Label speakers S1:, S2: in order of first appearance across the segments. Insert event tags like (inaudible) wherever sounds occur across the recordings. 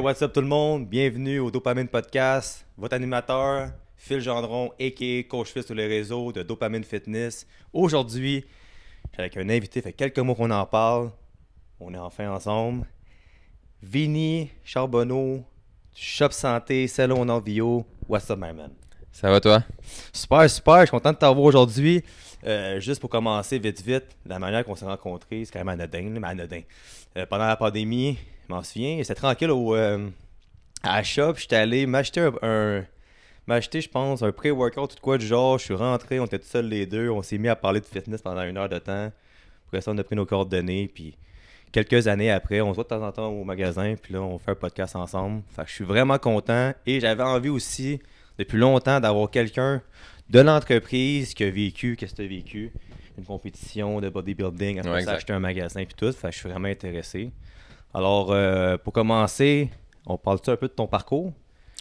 S1: Ben, what's up tout le monde? Bienvenue au Dopamine Podcast. Votre animateur, Phil Gendron, a.k.a. Coach fils sur les réseaux de Dopamine Fitness. Aujourd'hui, j'ai avec un invité, fait quelques mots qu'on en parle. On est enfin ensemble. Vini Charbonneau, Shop Santé, Salon Envio. What's up, my man? Ça va toi? Super, super. Je suis content de t'avoir aujourd'hui. Euh, juste pour commencer, vite, vite, la manière qu'on s'est rencontrés, c'est quand même anodin, mais anodin. Euh, pendant la pandémie, je m'en souviens. C'était tranquille au, euh, à shop. J'étais allé m'acheter un, je pense, un pré-workout, tout quoi du genre. Je suis rentré, on était seuls les deux. On s'est mis à parler de fitness pendant une heure de temps. après ça, on a pris nos coordonnées. Puis quelques années après, on se voit de temps en temps au magasin. Puis là, on fait un podcast ensemble. Fait je suis vraiment content. Et j'avais envie aussi, depuis longtemps, d'avoir quelqu'un de l'entreprise qui a vécu, qui ce vécu, une compétition de bodybuilding, après ouais, ça, acheter un magasin. Puis tout. Fait je suis vraiment intéressé. Alors, euh, pour commencer, on parle-tu un peu de ton parcours?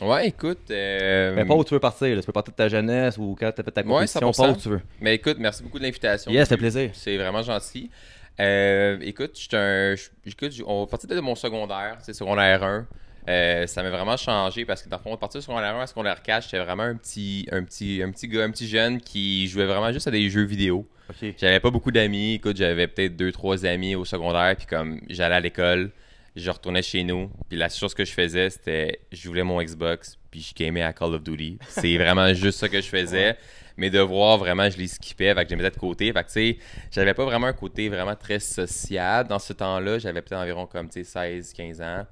S1: Ouais, écoute.
S2: Euh, Mais pas où
S1: tu veux partir. Tu peux partir de ta jeunesse ou quand tu as fait ta compétition, ouais, pas où tu veux.
S2: Mais écoute, merci beaucoup de l'invitation. Yes, c'est un plaisir. C'est vraiment gentil. Euh, écoute, je suis un. Écoute, on va partir de mon secondaire, c'est secondaire 1. Euh, ça m'a vraiment changé parce que dans le fond, à partir de secondaire 1 à secondaire 4, j'étais vraiment un petit, un, petit, un petit gars, un petit jeune qui jouait vraiment juste à des jeux vidéo. J'avais pas beaucoup d'amis. Écoute, j'avais peut-être deux, trois amis au secondaire. Puis comme j'allais à l'école, je retournais chez nous. Puis la chose que je faisais, c'était je voulais mon Xbox. Puis je gamais à Call of Duty. C'est (laughs) vraiment juste ça que je faisais. Mes devoirs, vraiment, je les skippais. Fait que je les mettais de côté. Fait que, tu sais, j'avais pas vraiment un côté vraiment très social. Dans ce temps-là, j'avais peut-être environ comme, tu sais, 16, 15 ans.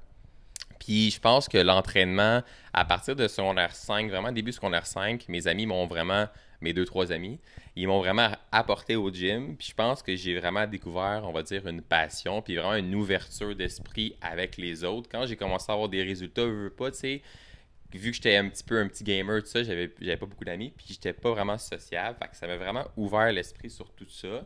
S2: Puis je pense que l'entraînement, à partir de secondaire 5, vraiment début secondaire 5, mes amis m'ont vraiment, mes deux, trois amis, ils m'ont vraiment apporté au gym. Puis je pense que j'ai vraiment découvert, on va dire, une passion, puis vraiment une ouverture d'esprit avec les autres. Quand j'ai commencé à avoir des résultats, vu que j'étais un petit peu un petit gamer, tout ça, j'avais, j'avais pas beaucoup d'amis, puis j'étais pas vraiment sociable. Fait que ça m'a vraiment ouvert l'esprit sur tout ça.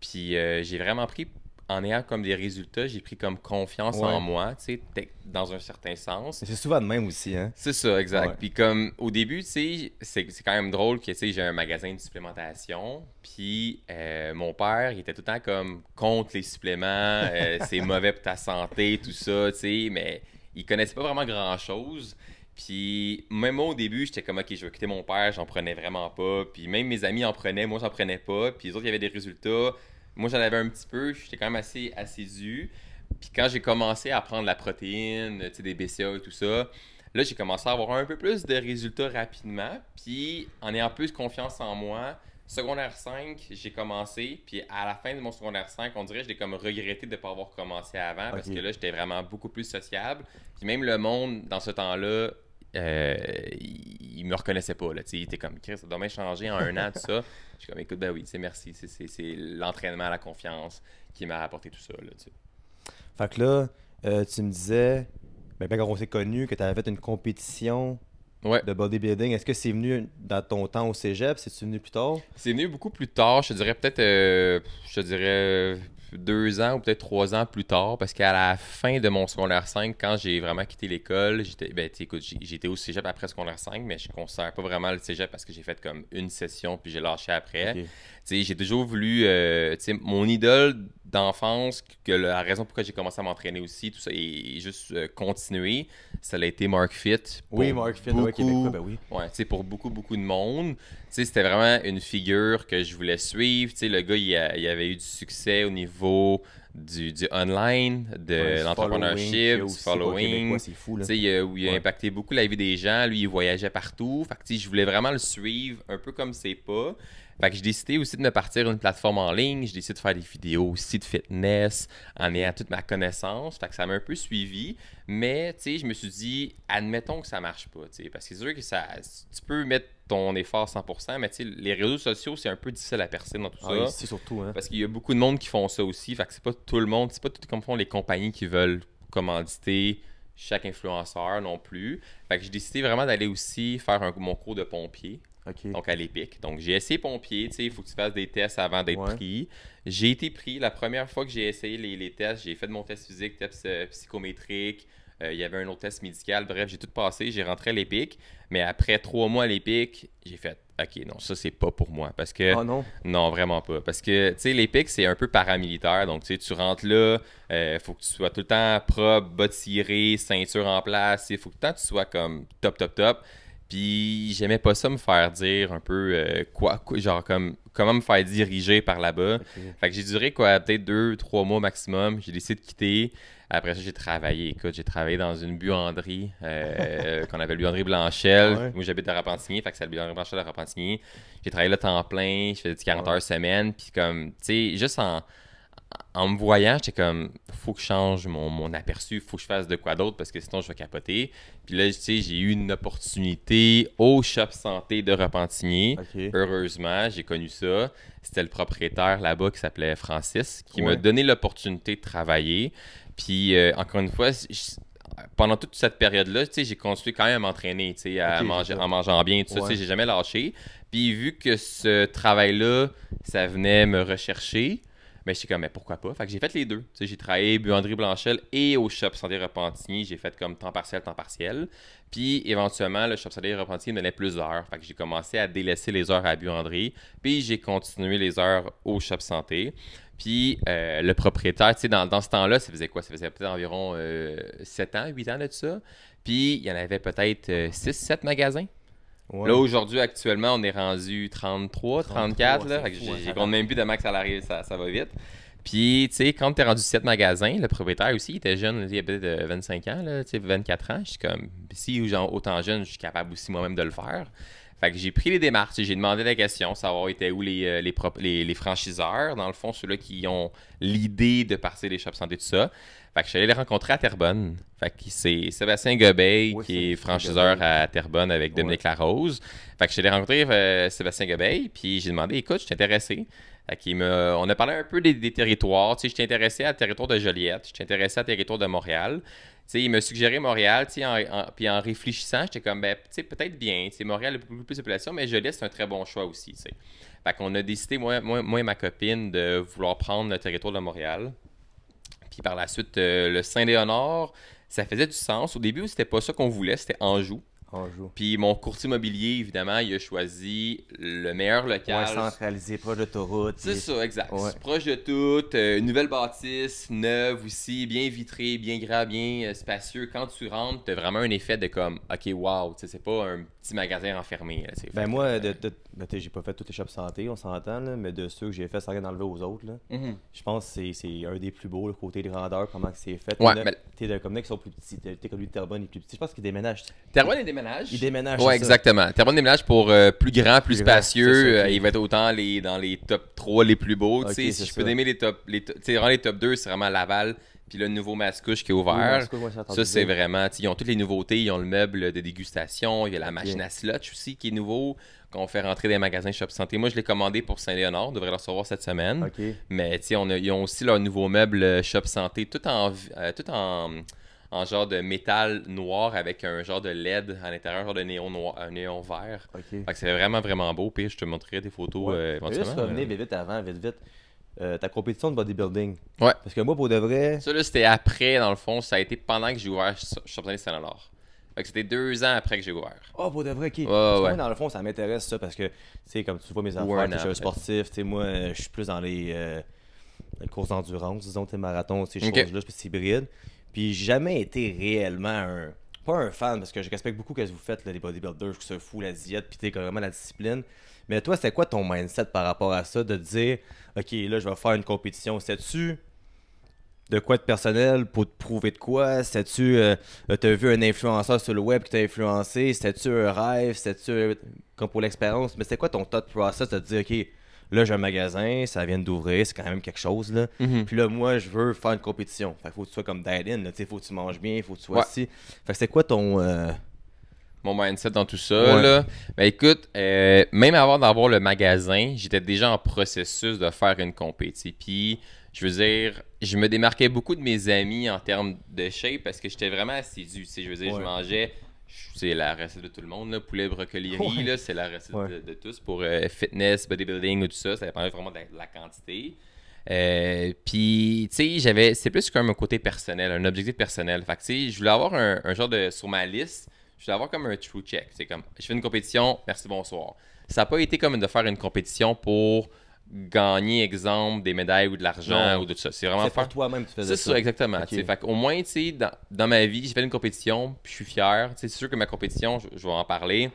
S2: Puis euh, j'ai vraiment pris en ayant comme des résultats, j'ai pris comme confiance en moi, tu sais, dans un certain sens.
S1: C'est souvent de même aussi, hein? C'est ça, exact.
S2: Puis comme au début, tu sais, c'est, quand même drôle que, tu sais, j'ai un magasin de supplémentation, puis euh, mon père, il était tout le temps comme contre les suppléments, euh, (laughs) c'est mauvais pour ta santé, tout ça, tu sais, mais il connaissait pas vraiment grand-chose. Puis même moi au début, j'étais comme ok, je vais quitter mon père, j'en prenais vraiment pas. Puis même mes amis en prenaient, moi j'en prenais pas. Puis les autres, il y avait des résultats. Moi, j'en avais un petit peu. J'étais quand même assez assidu. Puis quand j'ai commencé à prendre la protéine, des BCA et tout ça, là, j'ai commencé à avoir un peu plus de résultats rapidement. Puis en ayant plus confiance en moi, secondaire 5, j'ai commencé. Puis à la fin de mon secondaire 5, on dirait que je l'ai comme regretté de ne pas avoir commencé avant parce que là, j'étais vraiment beaucoup plus sociable. Puis même le monde, dans ce temps-là, euh, il, me reconnaissait pas. Là, il était comme, Chris, ça doit changer en un an, tout ça. (laughs) Je suis comme, écoute, ben oui, c'est merci. C'est l'entraînement, la confiance qui m'a apporté tout ça. Là,
S1: fait que là, euh, tu me disais, ben, ben quand on s'est connu, que tu avais fait une compétition de bodybuilding. Est-ce que c'est venu dans ton temps au cégep? C'est-tu venu plus tard?
S2: C'est venu beaucoup plus tard. Je dirais peut-être, euh, je dirais deux ans ou peut-être trois ans plus tard, parce qu'à la fin de mon secondaire 5, quand j'ai vraiment quitté l'école, j'étais ben, j'étais au cégep après secondaire 5, mais je ne conserve pas vraiment le cégep parce que j'ai fait comme une session puis j'ai lâché après j'ai toujours voulu. Euh, mon idole d'enfance, que la raison pourquoi j'ai commencé à m'entraîner aussi, tout ça, et, juste euh, continuer, ça a été Mark Fit. Oui, Mark Fit, beaucoup, ben oui. pour beaucoup, beaucoup de monde. C'était vraiment une figure que je voulais suivre. le gars, il, avait eu du succès au niveau du, online, de l'entrepreneurship, du following. C'est Il a, impacté beaucoup la vie des gens. Lui, il voyageait partout. je voulais vraiment le suivre un peu comme ses pas. Fait que j'ai décidé aussi de me partir une plateforme en ligne. J'ai décidé de faire des vidéos aussi de fitness en ayant toute ma connaissance. Fait que ça m'a un peu suivi. Mais, tu sais, je me suis dit, admettons que ça marche pas, tu sais. Parce que c'est sûr que ça, tu peux mettre ton effort 100%, mais tu sais, les réseaux sociaux, c'est un peu difficile à percer dans tout ah ça. Oui, c'est surtout, hein. Parce qu'il y a beaucoup de monde qui font ça aussi. Fait que c'est pas tout le monde, c'est pas tout comme font les compagnies qui veulent commanditer chaque influenceur non plus. Fait que j'ai décidé vraiment d'aller aussi faire un, mon cours de pompier. Donc, à l'EPIC. Donc, j'ai essayé pompier. Tu sais, Il faut que tu fasses des tests avant d'être pris. J'ai été pris. La première fois que j'ai essayé les, tests, j'ai fait mon test physique, test euh, psychométrique. Euh, il y avait un autre test médical. Bref, j'ai tout passé. J'ai rentré à l'EPIC. Mais après trois mois à l'EPIC, j'ai fait OK, non, ça, c'est pas pour moi. Parce que. Ah, non. Non, vraiment pas. Parce que, tu sais, l'EPIC, c'est un peu paramilitaire. Donc, tu sais, tu rentres là, il euh, faut que tu sois tout le temps propre, bas tiré, ceinture en place. Il faut que tu sois comme top, top, top. Puis j'aimais pas ça me faire dire un peu euh, quoi, genre comme comment me faire diriger par là-bas. Fait que j'ai duré quoi, peut-être deux, trois mois maximum. J'ai décidé de quitter. Après ça, j'ai travaillé. Écoute, j'ai travaillé dans une buanderie euh, (laughs) qu'on appelle buanderie Blanchelle. Où j'habite à Rapentigny, fait que c'est la buanderie Blanchel à Rapentigny. J'ai travaillé le temps plein, je faisais 40 heures semaine. Puis comme, tu sais, juste en en me voyant, j'étais comme, faut que je change mon, mon aperçu, faut que je fasse de quoi d'autre parce que sinon je vais capoter. Puis là, tu sais, j'ai eu une opportunité au shop santé de Repentigny. Heureusement, j'ai connu ça. C'était le propriétaire là-bas qui s'appelait Francis qui m'a donné l'opportunité de travailler. Puis euh, encore une fois, pendant toute cette période-là, j'ai continué quand même à m'entraîner, à manger, en mangeant bien, tout ouais. j'ai jamais lâché. Puis vu que ce travail-là, ça venait me rechercher, mais je suis comme, mais pourquoi pas? Fait que j'ai fait les deux. j'ai travaillé buanderie Blanchel et au Shop Santé repentigny J'ai fait comme temps partiel, temps partiel. Puis éventuellement, le Shop Santé repentigny me donnait plus d'heures. Fait que j'ai commencé à délaisser les heures à Buandry. Puis j'ai continué les heures au Shop Santé. Puis euh, le propriétaire, tu dans, ce temps-là, ça faisait quoi? Ça faisait peut-être environ 7 euh, ans, 8 ans de ça. Puis il y en avait peut-être 6, euh, 7 magasins. Là, aujourd'hui, actuellement, on est rendu 33, 34. là, j'ai hein. même plus de max salarié, ça, ça va vite. Puis, tu sais, quand t'es rendu 7 magasins, le propriétaire aussi, il était jeune, il peut peut-être 25 ans, là, 24 ans. Je suis comme, si autant jeune, je suis capable aussi moi-même de le faire. Fait que j'ai pris les démarches, j'ai demandé la question, savoir était où les, euh, les, les, franchiseurs, dans le fond, ceux-là qui ont l'idée de passer les shops santé, tout ça. Fait que je suis allé les rencontrer à Terrebonne. Fait que c'est Sébastien Gobeil qui est, franchiseur à Terrebonne avec Dominique Larose. Fait que je suis allé rencontrer euh, Sébastien Gobeil, puis j'ai demandé, écoute, je suis intéressé on a parlé un peu des, territoires. je t'ai intéressé à territoire de Joliette, je t'ai intéressé à territoire de Montréal. il me suggérait Montréal, en, puis en réfléchissant, j'étais comme, ben, peut-être bien. Montréal a beaucoup plus de population, mais Joliette, c'est un très bon choix aussi. On qu'on a décidé, moi, et ma copine, de vouloir prendre le territoire de Montréal. Puis par la suite, euh, le Saint-Léonard, ça faisait du sens. Au début, c'était pas ça qu'on voulait, c'était Anjou. Puis mon courtier immobilier, évidemment, il a choisi le meilleur local. Point
S1: centralisé, proche d'autoroute.
S2: C'est ça, exact. Proche de tout, euh, nouvelle bâtisse, neuve aussi, bien vitrée, bien gras, bien euh, spacieux. Quand tu rentres, t'as vraiment un effet de comme, ok, wow, c'est pas un petit magasin enfermé.
S1: ben moi, euh, ben, j'ai pas fait toutes les shops santé, on s'entend, mais de ceux que j'ai fait, ça rien enlever aux autres. Mhm. Je pense que c'est un des plus beaux, le côté grandeur, comment c'est fait. Tu es T'es comme là, qui sont plus petits, t'es comme lui de Terrebonne, est plus petit. Je pense qu'il déménage. Terrebonne est il déménage. Oui, exactement.
S2: Terrebonne déménage pour euh, plus grand, plus, spacieux. Euh, il va être autant les, dans les top 3 les plus beaux. si je peux aimer les top, les, les top 2, c'est vraiment Laval. Puis le nouveau Mascouche qui est ouvert. ça, c'est vraiment. Ils ont toutes les nouveautés. Ils ont le meuble de dégustation. Il y a la machine à slot aussi qui est nouveau qu'on fait rentrer des magasins Shop Santé. Moi, je l'ai commandé pour Saint-Léonard, on devrait le recevoir cette semaine. Mais on a, ils ont aussi leur nouveau meuble euh, Shop Santé, tout en, tout en, en genre de métal noir avec un genre de LED à l'intérieur, genre de néon noir, un euh, néon vert. Okay. Fait que c'est
S1: vraiment, vraiment beau. Puis je te montrerai des photos ouais. Euh, éventuellement. Juste revenir vite, vite avant, vite, vite. Euh, ta compétition de bodybuilding. Ouais. Parce que moi, pour de vrai.
S2: Ça, là, c'était après, dans le fond. Ça a été pendant que j'ai ouvert le championnat saint Ça Fait que c'était deux ans après que j'ai ouvert.
S1: Oh, pour de vrai, ok. moi, dans le fond, ça m'intéresse, ça, parce que, tu sais, comme tu vois mes affaires, je suis sportif, tu sais, moi, euh, je suis plus dans les, courses d'endurance, disons, tes marathons, ces choses-là, je suis hybride. Puis j'ai jamais été réellement un. Pas un fan, parce que je respecte beaucoup ce que vous faites, là, les bodybuilders, je se fout la diète, puis t'es vraiment la discipline. Mais toi, c'est quoi ton mindset par rapport à ça de dire, OK, là, je vais faire une compétition, sais-tu de quoi de personnel pour te prouver de quoi? Sais-tu, euh, t'as vu un influenceur sur le web qui t'a influencé? Sais-tu un rêve? Sais-tu, comme pour l'expérience, mais c'est quoi ton thought process de te dire, OK, Là, j'ai un magasin, ça vient d'ouvrir, c'est quand même quelque chose. Là. Mhm. Puis là, moi, je veux faire une compétition. faut que tu sois comme Dylan, il faut que tu manges bien, faut que tu sois assis. Fait que c'est quoi ton. Euh, Mon mindset dans tout ça, Ben écoute,
S2: euh, même avant d'avoir le magasin, j'étais déjà en processus de faire une compétition. Puis, je veux dire, je me démarquais beaucoup de mes amis en termes de shape parce que j'étais vraiment assidu. Je veux dire, je mangeais c'est la recette de tout le monde. Là. Poulet, brocoli, riz, c'est la recette de, tous pour euh, fitness, bodybuilding ou tout ça. Ça dépend vraiment de la, quantité. Euh, puis, tu sais, j'avais. C'est plus comme un côté personnel, un objectif personnel. Fait tu sais, je voulais avoir un, un, genre de. Sur ma liste, je voulais avoir comme un true check. C'est comme, je fais une compétition, merci, bonsoir. Ça n'a pas été comme de faire une compétition pour gagner, exemple, des médailles ou de l'argent ou de tout ça. C'est vraiment faire... toi-même tu faisais ça. C'est ça, exactement. Au moins, dans, dans, ma vie, j'ai fait une compétition, puis je suis fier. C'est sûr que ma compétition, je, vais en parler,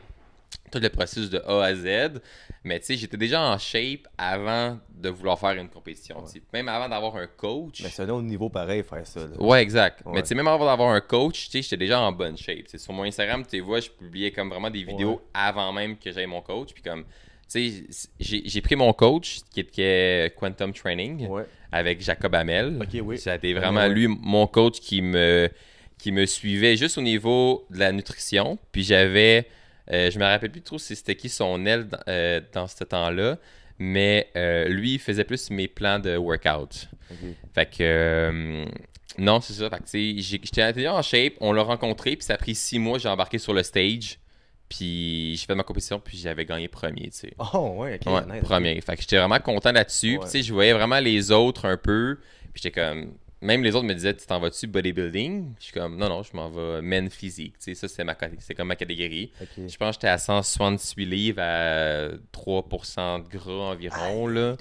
S2: tout le processus de A à Z, mais tu sais, j'étais déjà en shape avant de vouloir faire une compétition. Même avant d'avoir un coach. Mais
S1: c'est un autre niveau pareil faire ça. Ouais, exact. Mais tu sais,
S2: même avant d'avoir un coach, tu sais, j'étais déjà en bonne shape. sur mon Instagram, tu vois, je publiais comme vraiment des vidéos avant même que j'aille mon coach, puis comme j'ai pris mon coach qui était Quantum Training avec Jacob Hamel. C'était vraiment lui, mon coach qui me, qui me suivait juste au niveau de la nutrition. Puis j'avais, euh, je me rappelle plus trop si c'était qui son aile dans, euh, ce temps-là, mais euh, lui, faisait plus mes plans de workout. Fait que. non, c'est ça. j'étais en shape, on l'a rencontré, puis ça a pris six mois, j'ai embarqué sur le stage. Puis j'ai fait ma compétition, puis j'avais gagné premier, tu sais. Oh, ouais, ok. Premier. Fait que j'étais vraiment content là-dessus. Puis, tu sais, je voyais vraiment les autres un peu. Puis j'étais comme. Même les autres me disaient, tu t'en vas-tu bodybuilding Je suis comme, non, non, je m'en vais men physique. Tu sais, ça, c'est ma... c'est comme ma catégorie. Je pense que j'étais à 168 livres, à 3% de gras environ. là. 3%.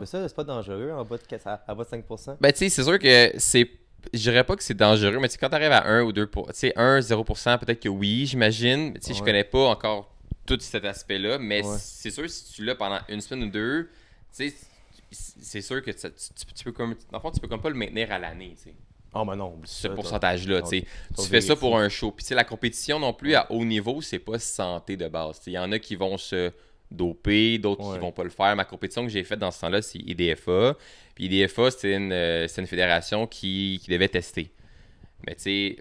S2: Mais
S1: ça, c'est pas dangereux en bas à bas de 5%. Ben, tu
S2: sais, c'est sûr que c'est je dirais pas que c'est dangereux, mais quand tu arrives à 1 ou 2 pour, 1, 0%, peut-être que oui, j'imagine. Tu je connais pas encore tout cet aspect-là, mais c'est sûr, si tu l'as pendant une semaine ou deux, c'est sûr que tu, peux comme, dans le fond, tu peux comme pas le maintenir à l'année, oh, mais
S1: ah, ben non, ce pourcentage-là, tu fais ça pour un
S2: show. Puis, tu la compétition non plus à haut niveau, c'est pas santé de base. Il y en a qui vont se dopés, d'autres qui vont pas le faire. Ma compétition que j'ai faite dans ce temps-là, c'est IDFA. Puis IDFA, c'est euh, une, fédération qui, qui, devait tester. Mais tu sais,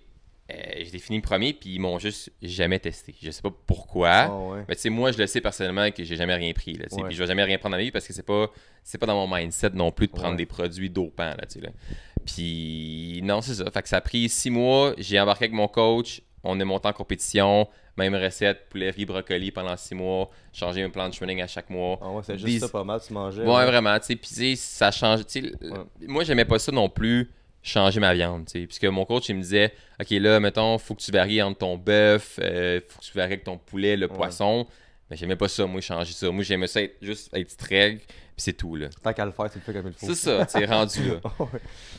S2: euh, j'ai défini premier, puis ils m'ont juste jamais testé. Je sais pas pourquoi. Ah Mais tu sais, moi, je le sais personnellement que j'ai jamais rien pris. Là, ne Puis je vais jamais rien prendre dans ma vie parce que c'est pas c'est pas dans mon mindset non plus de prendre des produits dopants. Là, là. Puis non, c'est ça. Fait que ça a pris six mois. J'ai embarqué avec mon coach. On est monté en compétition. Même recette, poulet riz, brocoli pendant six mois, changer un plan de training à chaque mois. Ah c'est juste ça pas mal, de mangeais. Ouais, vraiment, tu sais, puis ça change, tu sais, moi j'aimais pas ça non plus changer ma viande, puisque mon coach il me disait OK là, mettons, faut que tu varies entre ton bœuf, euh, faut que tu varies avec ton poulet, le poisson. Mais j'aimais pas ça, moi, changer ça. Moi, j'aimais ça juste être très c'est tout. Là. Tant qu'à le faire, c'est le comme il faut. C'est ça, c'est rendu là. (laughs) Oh,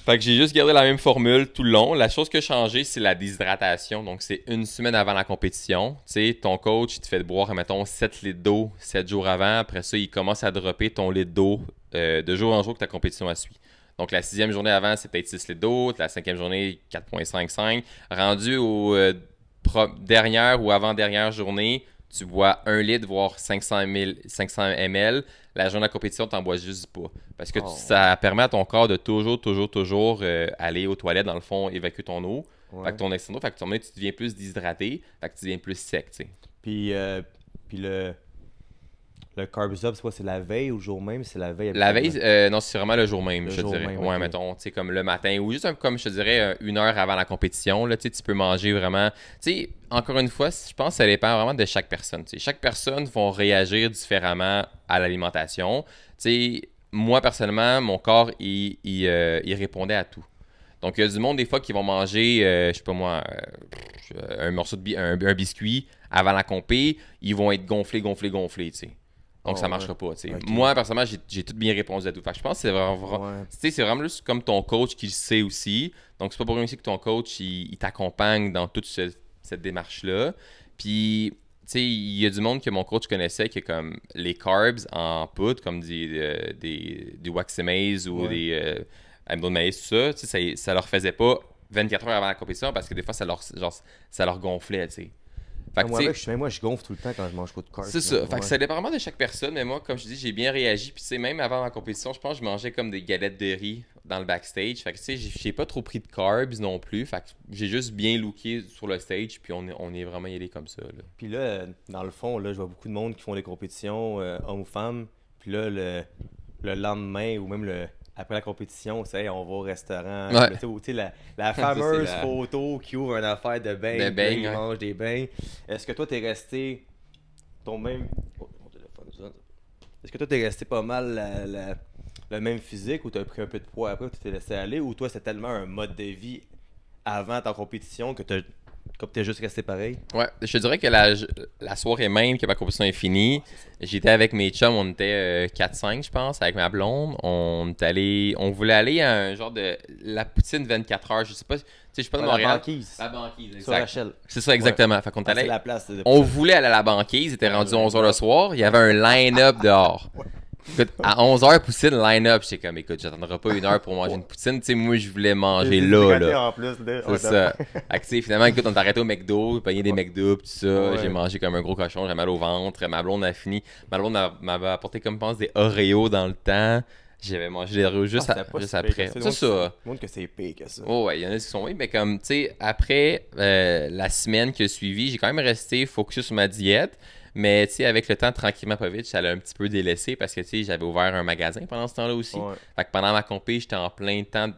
S2: fait que j'ai juste gardé la même formule tout le long. La chose qui a changé, c'est la déshydratation. Donc, c'est une semaine avant la compétition. Tu sais, ton coach, il te fait boire, mettons, 7 litres d'eau 7 jours avant. Après ça, il commence à dropper ton litre d'eau euh, de jour en jour que ta compétition a suivi. Donc, la sixième journée avant, c'est peut 6 litres d'eau. La cinquième journée, 4,55. Rendu aux euh, dernières ou avant-dernière journée, tu bois un litre, voire 500, ml. La journée de compétition, tu bois juste pas. Parce que oh. ça permet à ton corps de toujours, toujours, toujours euh, aller aux toilettes, dans le fond, évacuer ton eau. Fait que ton eau, fait que tu deviens plus déshydraté, fait que tu deviens plus sec, Puis, euh, puis le,
S1: le carbs up, c'est la veille ou le jour même, c'est la veille. La veille,
S2: euh, non, c'est vraiment le jour même, je dirais. ouais, mettons, tu sais, comme le matin ou juste comme je dirais euh, une heure avant la compétition, là, tu peux manger vraiment. Tu sais, encore une fois, je pense que ça dépend vraiment de chaque personne. sais Chaque personne va réagir différemment à l'alimentation. Tu sais, moi, personnellement, mon corps, euh, il, répondait à tout. Donc, il y a du monde, des fois, qui vont manger, je sais pas moi, un morceau de biscuit avant la compé, ils vont être gonflés, gonflés, gonflés, tu sais. Donc, ah ça marchera pas. Moi, personnellement, j'ai tout bien répondu à tout. je pense que c'est vraiment, c'est vraiment juste comme ton coach qui le sait aussi. Donc, c'est pas pour rien aussi que ton coach, il, t'accompagne dans toute cette démarche-là. Puis, il y a du monde que mon coach connaissait qui est comme les carbs en poudre, comme des, euh, des, ou des euh, tout ça. ça, ça leur faisait pas 24 heures avant la compétition parce que des fois, ça leur, ça leur gonflait, tu moi,
S1: je, gonfle tout le temps quand je mange pas de carbs. C'est ça. Fait ça
S2: dépend vraiment de chaque personne. Mais moi, comme je dis, j'ai bien réagi. Puis, c'est même avant la compétition, je pense que je mangeais comme des galettes de riz dans le backstage. Fait que, tu sais, j'ai pas trop pris de carbs non plus. j'ai juste bien
S1: looké sur le stage. Puis, on est, on est vraiment y allé comme ça. Puis là, dans le fond, là, je vois beaucoup de monde qui font des compétitions, euh, hommes ou femmes. Puis là, le lendemain ou même le, après la compétition, on va au restaurant. la, fameuse photo qui ouvre une affaire de bain, mange des bains. Est-ce que toi, t'es resté ton même. Oh, Est-ce que toi, t'es resté pas mal le même physique ou as pris un peu de poids après, tu t'es laissé aller ou toi, c'est tellement un mode de vie avant ta compétition que t'as comme t'es juste resté pareil.
S2: Ouais, je dirais que la, la soirée même que ma composition est finie, j'étais avec mes chums, on était 4-5, euh, je pense, avec ma blonde. On est allé, on voulait aller à un genre de la poutine 24 heures, je sais pas, tu sais, je pas de Montréal. La banquise. La
S1: banquise, exact. C'est ça, exactement. on
S2: voulait aller à la banquise, il était rendu 11h le soir, il y avait un line-up dehors. Ouais à 11h, poutine line-up. J'étais comme, écoute, j'attendrai pas une heure pour manger une poutine. Tu sais, moi, je voulais manger là. là. C'est ça. Actif, finalement, écoute, on t'a arrêté au McDo, payé des McDo, tout ça. J'ai mangé comme un gros cochon, j'ai mal au ventre. Ma blonde a fini. Ma blonde m'avait apporté comme pense des Oreos dans le temps. J'avais mangé des Oreos juste, ah, après. C'est ça.
S1: montre que c'est épais que ça.
S2: ouais, il y en a qui sont oui, mais comme, tu sais, après euh, la semaine qui a suivi, j'ai quand même resté focus sur ma diète. Mais avec le temps, tranquillement, pas vite, ça un petit peu délaissé parce que tu j'avais ouvert un magasin pendant ce temps-là aussi. Fait que pendant ma compé, j'étais en plein temps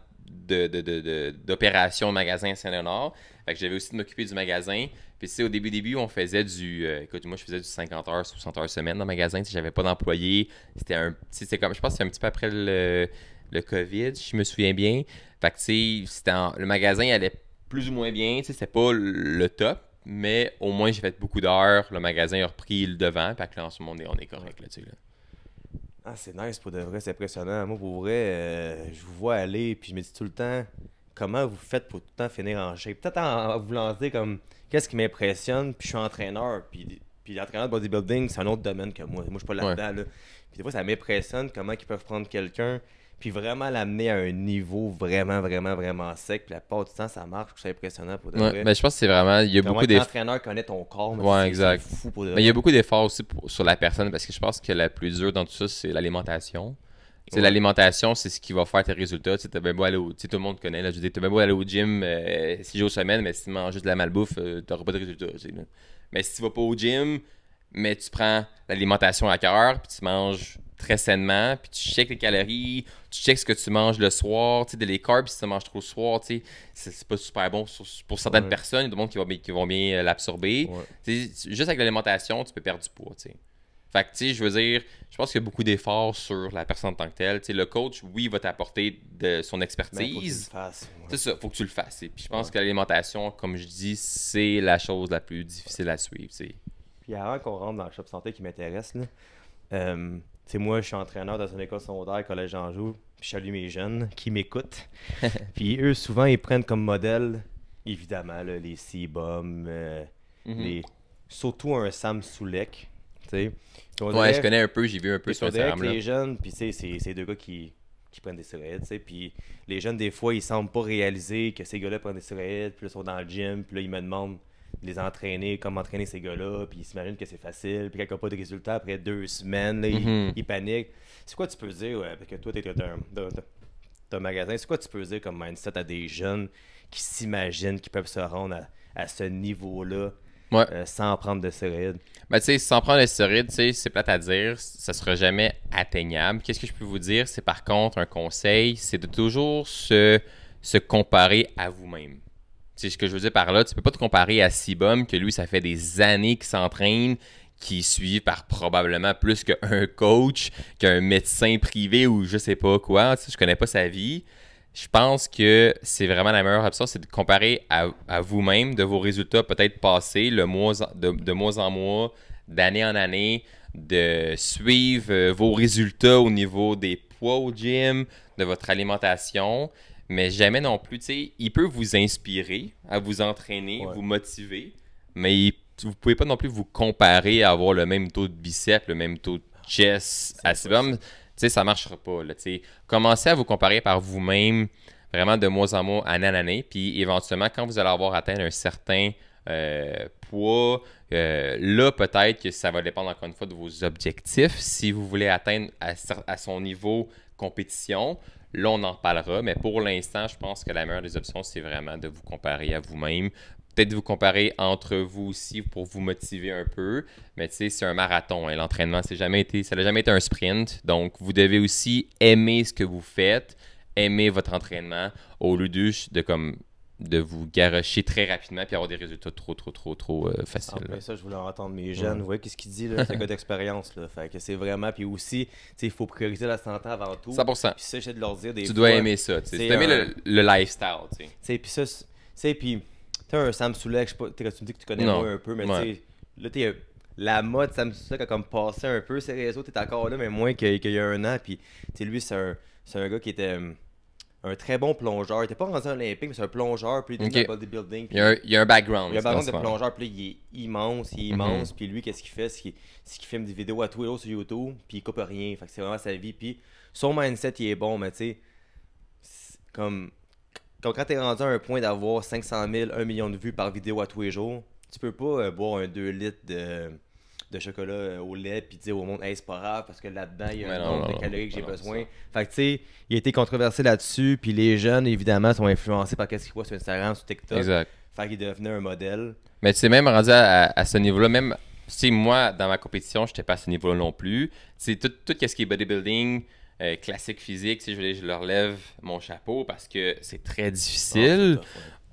S2: d'opération de, de, de, magasin Saint-Léonard. Fait que j'avais aussi de m'occuper du magasin. Puis tu au début, début, on faisait du... Euh, écoute, moi, je faisais du 50 heures, 60 heures semaine dans le magasin. si j'avais pas d'employé. C'était un petit... C'est comme... Je pense que c'est un petit peu après le, le COVID, je me souviens bien. Fait que tu sais, le magasin allait plus ou moins bien. Tu sais, c'était pas le top mais au moins j'ai fait beaucoup d'heures, le magasin a repris le devant, puis là, en
S1: ce moment, on est, correct là-dessus. Là. Ah, c'est nice pour de vrai, c'est impressionnant. Moi, pour vrai, euh, je vous vois aller, puis je me dis tout le temps, comment vous faites pour tout le temps finir en shape? Peut-être en, vous lancer comme, qu'est-ce qui m'impressionne, puis je suis entraîneur, puis, puis l'entraîneur de bodybuilding, c'est un autre domaine que moi. Moi, je suis pas là-dedans. Puis des fois, ça m'impressionne comment ils peuvent prendre quelqu'un puis vraiment l'amener à un niveau vraiment, vraiment, vraiment sec. Puis la part du temps, ça marche. C'est impressionnant pour de ouais, vrai. Mais je pense que c'est vraiment. Il y a beaucoup d'efforts. connaît ton corps. Mais il y a beaucoup
S2: d'efforts aussi sur la personne parce que je pense que la plus dure dans tout ça, c'est l'alimentation. C'est L'alimentation, c'est ce qui va faire tes résultats. Tu sais, tout le monde connaît. Là, je dis, bien beau aller au gym euh, six jours jours semaine, mais si tu manges juste de la malbouffe, euh, tu n'auras pas de résultats. mais si tu vas pas au gym, mais tu prends l'alimentation à cœur, puis tu manges très sainement, puis tu checkes les calories, tu checkes ce que tu manges le soir, tu sais, les carbs, si tu manges trop le soir, tu sais, c'est pas super bon pour certaines personnes, il y a des gens qui vont, qui vont bien euh, l'absorber. Juste avec l'alimentation, tu peux perdre du poids, tu sais. Fait que, tu je veux dire, je pense qu'il y a beaucoup d'efforts sur la personne en tant que telle. Tu sais, le coach, oui, va t'apporter de son expertise. C'est ça, faut que tu le fasses. Et puis je pense que l'alimentation, comme je dis, c'est la chose la plus difficile à suivre, tu sais
S1: avant qu'on rentre dans le shop santé qui m'intéresse, là, euh, moi, je suis entraîneur dans une école secondaire, collège d'Anjou, puis je salue mes jeunes qui m'écoutent. (laughs) puis eux, souvent, ils prennent comme modèle, évidemment, les C-BOM, euh, mhm. surtout un Sam Soulek. Ouais, je connais un peu, j'ai vu un peu sur Instagram. Les jeunes, puis c'est deux gars qui, prennent des céréales. Puis les jeunes, des fois, ils semblent pas réaliser que ces gars-là prennent des céréales, puis ils sont dans le gym, puis là, ils me demandent les entraîner, comment entraîner ces gars-là, puis ils s'imaginent que c'est facile, puis qu'il n'ont pas de résultats après deux semaines, mhm. ils, paniquent. C'est quoi tu peux dire, parce que toi, tu es un magasin, c'est quoi tu peux dire comme mindset à des jeunes qui s'imaginent qu'ils peuvent se rendre à, ce niveau-là euh, sans prendre de stéroïdes? Ben, tu sais, sans prendre de stéroïdes,
S2: c'est plate à dire, ça sera jamais atteignable. Qu'est-ce que je peux vous dire? C'est par contre un conseil, c'est de toujours se comparer à vous-même sais, ce que je veux dire par là, tu peux pas te comparer à Sibum, que lui, ça fait des années qu'il s'entraîne, qui suit par probablement plus qu'un coach, qu'un médecin privé ou je sais pas quoi. Je je connais pas sa vie. Je pense que c'est vraiment la meilleure option, c'est de comparer à, vous-même, de vos résultats peut-être passés, le mois, de, de mois en mois, d'année en année, de suivre euh, vos résultats au niveau des poids au gym, de votre alimentation mais jamais non plus, il peut vous inspirer, à vous entraîner, vous motiver, mais vous vous pouvez pas non plus vous comparer à avoir le même taux de biceps, le même taux de chest, à tu sais, ça marchera pas, Commencez à vous comparer par vous-même, vraiment de mois en mois, année en année, puis éventuellement, quand vous allez avoir atteint un certain euh, poids. Euh, là, peut-être que ça va dépendre encore une fois de vos objectifs. Si vous voulez atteindre à son niveau compétition, Là, on en parlera, mais pour l'instant, je pense que la meilleure des options, c'est vraiment de vous comparer à vous-même. Peut-être vous comparer entre vous aussi pour vous motiver un peu, mais tu sais, c'est un marathon. et hein. L'entraînement, c'est jamais été, ça n'a jamais été un sprint. Donc, vous devez aussi aimer ce que vous faites, aimer votre entraînement, au lieu de, de comme de vous garocher très rapidement puis avoir des résultats trop, trop, trop, trop euh, faciles. Ah,
S1: ça, je voulais en entendre mes jeunes. Vous voyez, qu'est-ce qu'il dit, là, ce (laughs) gars d'expérience. Là. Fait que c'est vraiment. Puis aussi, il faut prioriser la santé avant tout. 100%. Puis ça, j'ai de leur dire des Tu dois aimer ça. Tu dois aimer le, lifestyle. Tu sais, puis ça, tu sais, puis tu un Sam je sais pas, tu me dis que tu connais moi un peu, mais tu sais, là, t'es la mode Sam Soulek a comme passé un peu ces réseaux. es encore là, mais moins qu'il y a un an. Puis, tu sais, lui, c'est c'est un gars qui était un très bon plongeur. Il n'était pas rendu olympique, mais c'est un plongeur, puis il bodybuilding. Il, y a un, background. Il y a un background de plongeur, puis il est immense, il est mhm. immense. Puis lui, qu'est-ce qu'il fait C'est qu'il filme des vidéos à tous les jours sur YouTube, puis il coupe rien. Fait que c'est vraiment sa vie. Puis son mindset, il est bon, mais tu sais, comme quand, tu es rendu à un point d'avoir 500 000, 1 million de vues par vidéo à tous les jours, tu peux pas euh, boire un 2 litres de de chocolat euh, au lait puis dire au monde hey, c'est pas grave parce que là-dedans il y a un nombre de calories que j'ai besoin. Fait que tu sais, il a été controversé là-dessus puis les jeunes évidemment sont influencés par qu'est-ce qu'ils voient sur Instagram, sur TikTok. Exact. Fait qu'il devenait un modèle.
S2: Mais tu sais même rendu à, ce niveau-là même si moi dans ma compétition, j'étais pas à ce niveau-là non plus. C'est tout tout ce qui est bodybuilding euh, classique physique, si je, je leur lève mon chapeau parce que c'est très difficile. Ah,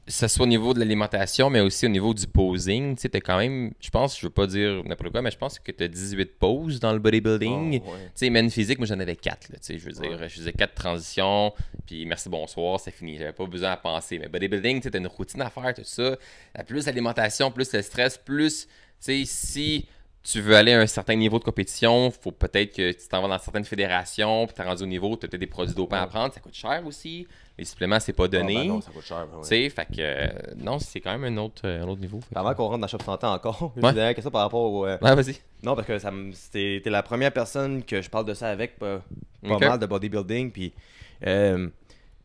S2: ça soit au niveau de l'alimentation, mais aussi au niveau du posing. Tu sais, t'as quand même, je pense, je veux pas dire n'importe quoi, mais je pense que t'as 18 poses dans le bodybuilding. Ah, tu sais, même physique, moi j'en avais 4. tu sais, je veux dire, je faisais 4 transitions, puis merci, bonsoir, c'est fini. J'avais pas besoin à penser. Mais bodybuilding, tu as une routine à faire, tout ça. Plus l'alimentation, plus le stress, plus, tu sais, si tu veux aller à un certain niveau de compétition, faut peut-être que tu t'en vas dans certaines fédérations, puis t'es rendu au niveau, tu as des produits dopants à prendre, ça coûte cher aussi. Les suppléments, c'est pas donné. Ah, ben non, ça coûte cher. Ben tu fait que euh, non, c'est quand même un autre,
S1: euh, un autre niveau. Avant qu'on rentre dans la Shop Santé encore, j'ai disais une question par rapport au. Euh, ouais, vas-y. Non, parce que t'es la première personne que je parle de ça avec, pas, mal de bodybuilding. Puis, tu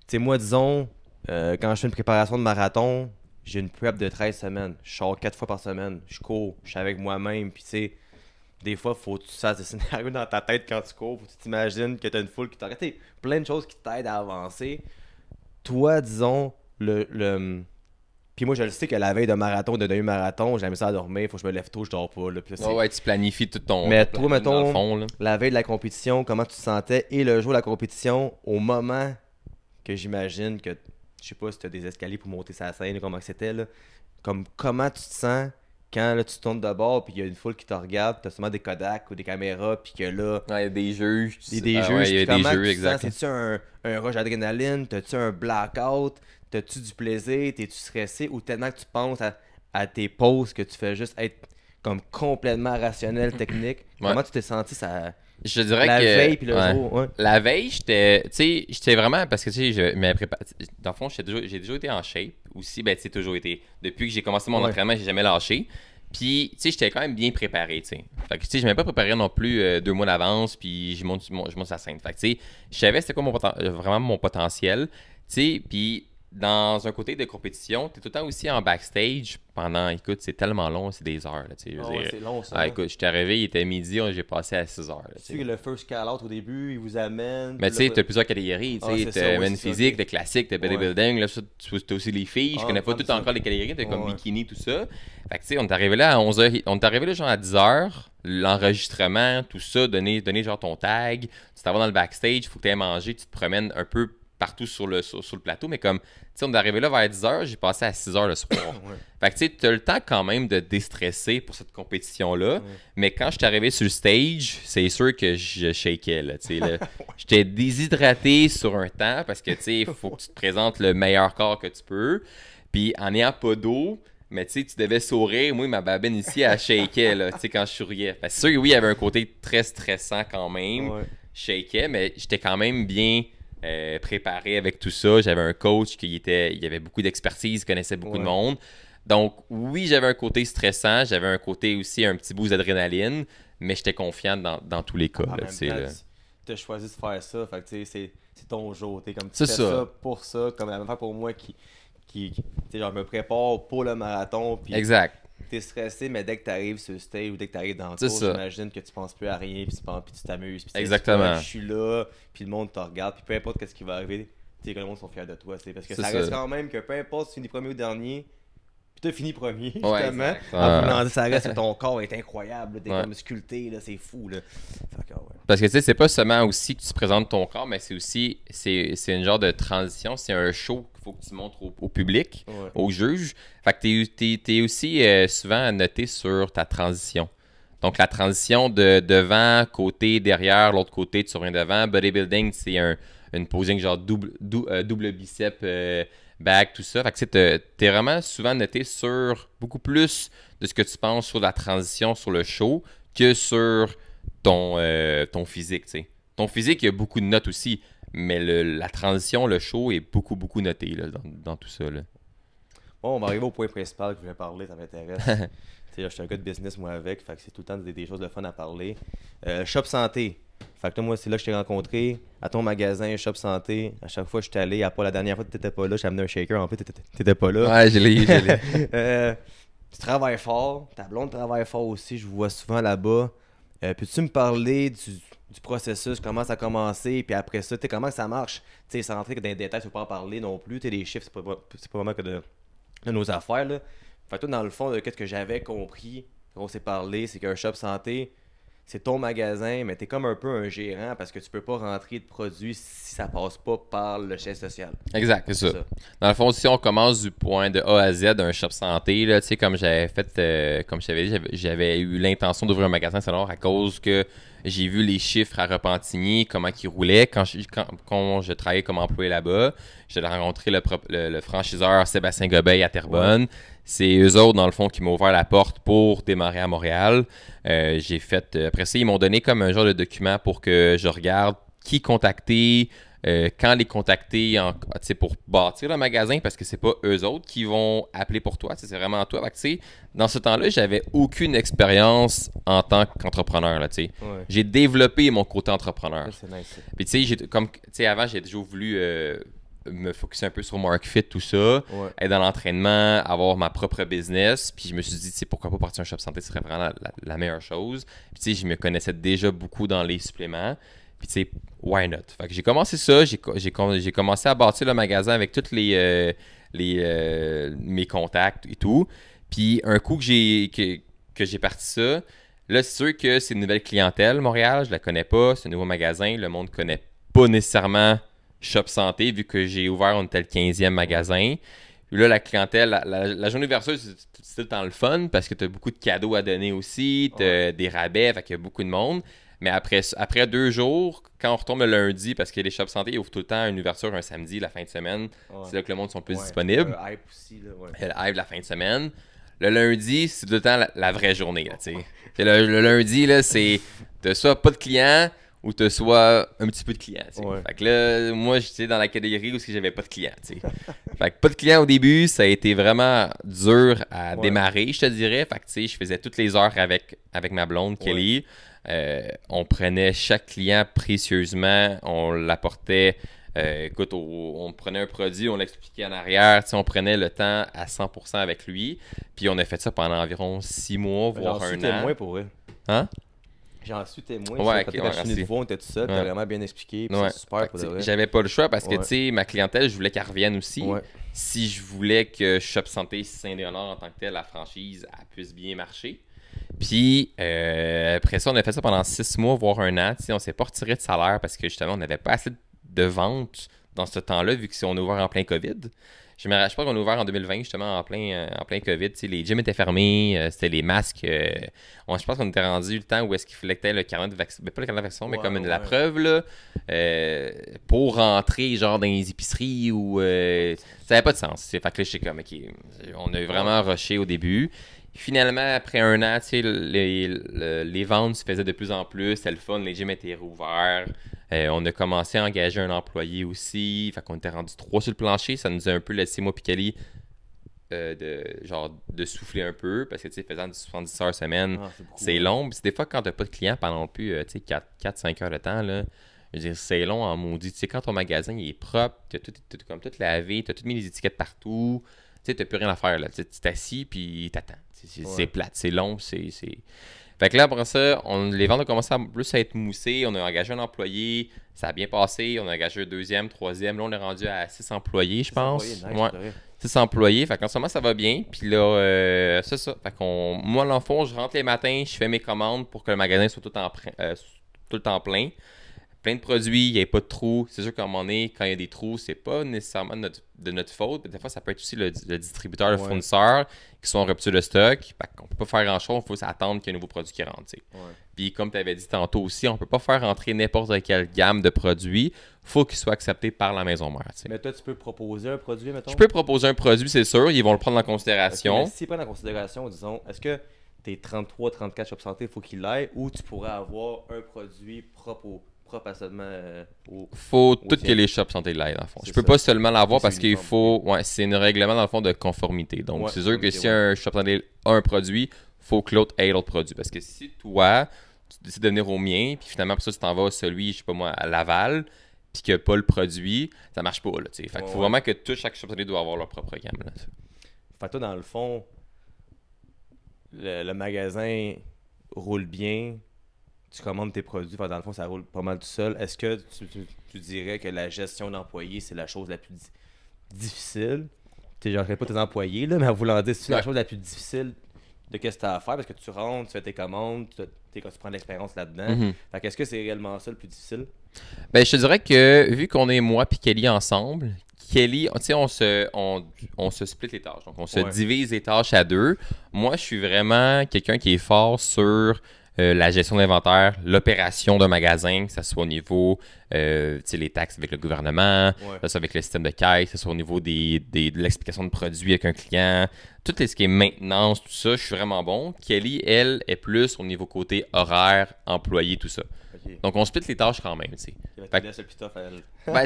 S1: sais, moi, disons, quand je fais une préparation de marathon, j'ai une prep de 13 semaines. Je sors 4 fois par semaine. Je cours. Je suis avec moi-même. Puis, tu des fois, faut que tu fasses des (laughs) scénarios dans ta tête quand tu cours. Faut que tu t'imagines que tu as une foule qui t'arrête. Plein de choses qui t'aident à avancer. Toi, disons, le, Puis moi, je le sais que la veille de marathon, de demi-marathon, j'aime ça à dormir, faut que je me lève tôt, je dors pas. Puis ouais, tu
S2: planifies tout ton. Mais toi, mettons,
S1: la veille de la compétition, comment tu te sentais et le jour de la compétition, au moment que j'imagine que je sais pas si tu des escaliers pour monter sa scène ou comment c'était, là. Comme comment tu te sens quand tu tournes de bord puis il y a une foule qui te regarde, t'as seulement des Kodak ou des caméras puis que là il y a des juges, des, des ah juges, ouais, y a des jeux, C'est tu un, un rush d'adrénaline, t'as-tu un blackout, t'as-tu du plaisir, t'es-tu stressé ou tellement que tu penses à, tes pauses que tu fais juste être comme complètement rationnel, technique. Comment tu t'es senti ça je dirais la que. La veille puis le jour, ouais. La veille, j'étais. Tu sais, j'étais vraiment.
S2: Parce que, tu sais, je préparé Dans le fond, j'ai toujours... toujours, été en shape aussi. Ben, tu sais, toujours été. Depuis que j'ai commencé mon entraînement, j'ai jamais lâché. Puis, tu sais, j'étais quand même bien préparé, tu sais. Fait que, tu sais, je m'avais pas préparé non plus euh, deux mois d'avance, puis je monte, je monte la scène. Fait que, tu sais, je savais c'était quoi mon euh, vraiment mon potentiel, tu sais, puis dans un côté de compétition, tu es tout le temps aussi en backstage pendant, écoute, c'est tellement long, c'est des heures. Là, oh, ouais, c'est long ça. Ah, écoute, je suis arrivé, il était midi, j'ai passé à 6 heures. Tu
S1: sais, le first call-out au début, il vous amène. Mais tu sais, tu as plusieurs catégories. Tu ah, sais, tu es physique, tu classique,
S2: tu as bodybuilding, là, tu as aussi les filles. je ah, connais pas tout encore les catégories, tu comme bikini, tout ça. Fait que tu sais, on est arrivé là à 11h, on est arrivé là genre à 10h, l'enregistrement, tout ça, donner, donner genre ton tag, tu t'en dans le backstage, Il faut que tu aies manger, tu te promènes un peu partout sur le, plateau, mais comme, tu sais, on est arrivé là vers 10h, j'ai passé à 6h le soir. (coughs) Fait que, tu sais, tu as le temps quand même de déstresser pour cette compétition-là, mais quand je suis arrivé sur le stage, c'est sûr que je shakais, tu (laughs) J'étais déshydraté sur un temps parce que, tu sais, il (laughs) faut que tu te présentes le meilleur corps que tu peux. Puis en n'ayant pas d'eau, mais tu sais, tu devais sourire. Moi, ma babine ici, elle shakait, tu sais, quand je souriais. Fait que sûr, oui, il y avait un côté très stressant quand même. Je shakais, mais j'étais quand même bien euh, préparé avec tout ça. J'avais un coach qui était, il avait beaucoup d'expertise, connaissait beaucoup de monde. Donc, oui, j'avais un côté stressant, j'avais un côté aussi un petit bout d'adrénaline, mais j'étais confiant dans, dans, tous les cas. tu
S1: as choisi de faire ça, c'est ton jour. Es comme, tu fais ça. pour ça, comme la même fois pour moi qui, qui, genre, me prépare pour le marathon. exact t'es stressé, mais dès que t'arrives sur le stage ou dès que t'arrives dans le tour, j'imagine que tu penses plus à rien, puis tu penses, puis tu t'amuses. Exactement. Je suis là, puis le monde te regarde, puis peu importe ce qui va arriver, tu sais que le monde sont fiers de toi, c'est parce que ça, reste quand même que peu importe si tu finis premier ou dernier, puis t'as fini premier justement. Ouais, ça reste que ton corps est incroyable, t'es ouais. comme sculpté, c'est fou là.
S2: Parce que tu sais, c'est pas seulement aussi que tu présentes ton corps, mais c'est aussi c'est une genre de transition, c'est un show faut que tu montres au, public, au juge. Fait que tu es, aussi souvent euh, souvent noté sur ta transition. Donc, la transition de devant, côté, derrière, l'autre côté, tu reviens devant. Bodybuilding, c'est une posing genre double, euh, double bicep, euh, back, tout ça. Fait que tu es, vraiment souvent noté sur beaucoup plus de ce que tu penses sur la transition, sur le show, que sur ton, ton physique. Ton physique, il y a beaucoup de notes aussi. Mais le, la transition, le show est beaucoup, beaucoup noté là, dans, dans, tout ça. Là.
S1: Bon, on va arriver au point principal que je voulais parler, ça m'intéresse. (laughs) je suis un gars de business, moi, avec. Fait que c'est tout le temps des, des, choses de fun à parler. Euh, shop Santé. Fait que moi, c'est là que je t'ai rencontré, à ton magasin, Shop Santé. À chaque fois, je suis allé. À la dernière fois, tu n'étais pas là. J'ai amené un shaker. En fait, tu n'étais pas là. Ouais, je l'ai, je l'ai. (laughs) euh, tu travailles fort. Ta blonde travaille fort aussi. Je vous vois souvent là-bas. Euh, peux-tu me parler du du processus, comment ça a commencé, puis après ça, tu comment ça marche. Tu sais, sans rentrer dans les détails, tu peux pas en parler non plus. Tu les chiffres, c'est pas, pas vraiment que de, nos affaires, là. Fait que dans le fond, de ce que j'avais compris, on s'est parlé, c'est qu'un shop santé, c'est ton magasin, mais tu es comme un peu un gérant parce que tu peux pas rentrer de produits si ça passe pas par le chef social. Exact, c'est ça.
S2: Dans le fond, si on commence du point de A à Z d'un shop santé, là, comme j'avais fait, euh, comme j'avais dit, j'avais eu l'intention d'ouvrir un magasin à cause que j'ai vu les chiffres à Repentigny, comment ils roulaient. Quand je, quand, je travaillais comme employé là-bas, j'ai rencontré le, franchiseur Sébastien Gobeil à Terrebonne. C'est eux autres, dans le fond, qui m'ont ouvert la porte pour démarrer à Montréal. Euh, j'ai fait. Euh, après ça, ils m'ont donné comme un genre de document pour que je regarde qui contacter, euh, quand les contacter pour bâtir le magasin parce que c'est pas eux autres qui vont appeler pour toi, c'est vraiment toi. Que, dans ce temps-là, j'avais aucune expérience en tant qu'entrepreneur. J'ai développé mon côté entrepreneur. comme avant, j'ai toujours voulu euh, me focusser un peu sur Mark Fit, tout ça, être dans l'entraînement, avoir ma propre business. Puis je me suis dit, c'est pourquoi pas partir un shop santé, ce serait vraiment la, meilleure chose. Puis je me connaissais déjà beaucoup dans les suppléments. Puis tu sais, why not? Fait que j'ai commencé ça, j'ai commencé à bâtir le magasin avec tous les, euh, euh, mes contacts et tout. Puis un coup que j'ai que, j'ai parti ça, là c'est sûr que c'est une nouvelle clientèle Montréal, je la connais pas, c'est un nouveau magasin, le monde connaît pas nécessairement Shop Santé vu que j'ai ouvert un tel 15e magasin. là, la clientèle, la, journée verseuse, c'est tout le temps le fun parce que tu as beaucoup de cadeaux à donner aussi, tu as des rabais, fait qu'il y a beaucoup de monde. Mais après, après deux jours, quand on retombe le lundi, parce que les shops santé ouvrent tout le temps une ouverture un samedi, la fin de semaine, c'est là que le monde sont plus disponible. disponibles. Le hype Le la fin de semaine. Le lundi, c'est tout le temps la, vraie journée. Là, le, le lundi, c'est de ça, pas de clients ou tu sois un petit peu de clients. Fait que là, moi, j'étais dans la catégorie où j'avais pas de clients. (laughs) fait pas de clients au début, ça a été vraiment dur à démarrer, je te dirais. Fait que je faisais toutes les heures avec, avec ma blonde Kelly. Euh, on prenait chaque client précieusement, on l'apportait. Euh, écoute, on, prenait un produit, on l'expliquait en arrière, on prenait le temps à 100% avec lui. Puis on a fait ça pendant environ six mois, voire un an. Moins pour eux. Hein?
S1: j'en suis témoin. Ouais, on était tout seul, t'as vraiment bien expliqué. C'est super pour J'avais pas le choix parce que, tu sais,
S2: ma clientèle, je voulais qu'elle revienne aussi. Si je voulais que Shop Santé Saint-Léonard en tant que telle, la franchise, elle puisse bien marcher. Puis euh, après ça, on a fait ça pendant six mois, voire un an. sais, on s'est pas retiré de salaire parce que justement, on n'avait pas assez de ventes dans ce temps-là, vu que si on est ouvert en plein COVID. Je me qu'on a ouvert en 2020, justement, en plein, euh, en plein COVID. Les gyms étaient fermés, euh, c'était les masques. Euh, je pense qu'on était rendu le temps où est-ce qu'il fallait le carnet de vaccin. Ben, pas le carnet de mais comme la preuve, pour rentrer, genre, dans les épiceries ou. ça n'avait pas de sens. Fait que là, comme, on a vraiment rushé au début. Finalement, après un an, les, les, ventes se faisaient de plus en plus. C'était le fun, les gyms étaient rouverts. Euh, on a commencé à engager un employé aussi. Fait qu'on était rendu trois sur le plancher. Ça nous a un peu laissé, moi, Picali, euh, de, genre, de souffler un peu. Parce que, tu sais, faisant du 70 heures semaine, ah, c'est long. Puis des fois, quand t'as pas de clients, pendant plus, 4-5 euh, heures de temps, Je veux dire, c'est long en maudit. Tu quand ton magasin, est propre, t'as tout, tout, comme tout lavé, t'as tout mis les étiquettes partout. Tu sais, t'as plus rien à faire, là. Tu t'assis, puis t'attends. C'est plat, c'est long, c'est fait que là, après ça, on, les ventes ont commencé à plus à être moussées. On a engagé un employé, ça a bien passé. On a engagé un deuxième, troisième. Là, on est rendu à six employés, je pense. Six employés, employés. Fait qu'en ce moment, ça va bien. Puis là, euh, c'est ça. Fait qu'on, moi, l'enfant, je rentre les matins, je fais mes commandes pour que le magasin soit tout, euh, tout le temps plein plein de produits, il n'y a pas de trous. C'est sûr qu'à un moment donné, quand il y a des trous, c'est pas nécessairement de notre, faute. des fois, ça peut être aussi le, distributeur, le fournisseur qui sont en rupture de stock. on ne peut pas faire grand-chose, il faut s'attendre qu'il y ait un nouveau produit qui rentre. Puis comme tu avais dit tantôt aussi, on ne peut pas faire rentrer n'importe quelle gamme de produits. faut qu'il soit accepté par la maison mère.
S1: Mais toi, tu peux proposer un produit, mettons? Je peux
S2: proposer un produit, c'est sûr. Ils vont le prendre en considération. S'ils
S1: prennent en considération, disons, est-ce que tes 33, 34 shops santé, il faut qu'il l'aille ou tu pourrais avoir un produit propre pas seulement. Euh, faut toutes que les shops santé light. dans le fond. Je peux pas seulement l'avoir parce qu'il
S2: faut. c'est un règlement, dans le fond, de conformité. Donc, c'est sûr que si un shop santé a un produit, faut que l'autre ait l'autre produit. Parce que si toi, tu décides de venir au mien, puis finalement, pour ça, tu t'en vas à celui, je sais pas moi, à Laval, puis qu'il n'y a pas le produit, ça marche pas.
S1: Il faut vraiment que tout, chaque shop santé doit avoir leur propre gamme. fait toi, dans le fond, le magasin roule bien, tu commandes tes produits, dans le fond, ça roule pas mal tout seul. Est-ce que tu, dirais que la gestion d'employés, c'est la chose la plus difficile? Tu ne pas tes employés, là, mais en voulant dire, c'est la chose la plus difficile de qu'est-ce que tu as à faire parce que tu rentres, tu fais tes commandes, tu, tu prends de l'expérience là-dedans. Mm-hmm. Est-ce que c'est réellement ça le plus difficile?
S2: Ben, je te dirais que vu qu'on est moi et Kelly ensemble, Kelly, on se, on, se split les tâches. Donc, on se divise les tâches à deux. Moi, je suis vraiment quelqu'un qui est fort sur euh, la gestion d'inventaire, l'opération d'un magasin, que ce soit au niveau euh, les taxes avec le gouvernement, soit avec le système de caisse, que ce soit au niveau des, des de l'explication de produits avec un client, tout ce qui est maintenance, tout ça, je suis vraiment bon. Kelly, elle, est plus au niveau côté horaire, employé, tout ça. Donc, on split les tâches quand même, tu sais. Ben, tu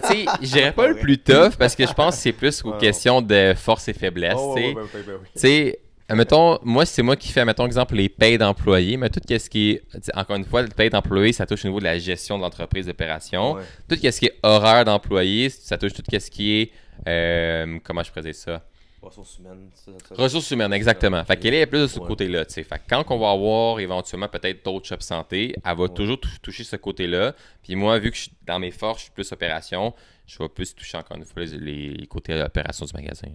S1: sais, (laughs) j'irais pas ah le plus tough parce que je pense que c'est plus aux ah. questions de force et faiblesse, oh, tu
S2: sais. Mettons, moi, c'est moi qui fais, mettons, exemple, les payes d'employés, mais tout ce qui est, encore une fois, les payes d'employés, ça touche au niveau de la gestion de l'entreprise d'opération. Tout ce qui est horreur d'employés, ça touche tout ce qui est, euh, comment je présente ça?
S1: Ressources humaines. Ressources humaines, exactement. Fait qu'elle est plus de
S2: ce côté-là. Fait quand on va avoir éventuellement peut-être d'autres shops santé, elle va toujours toucher ce côté-là. Puis moi, vu que dans mes forces, je suis plus opération, je vais plus toucher encore une fois les, côtés opérations du magasin.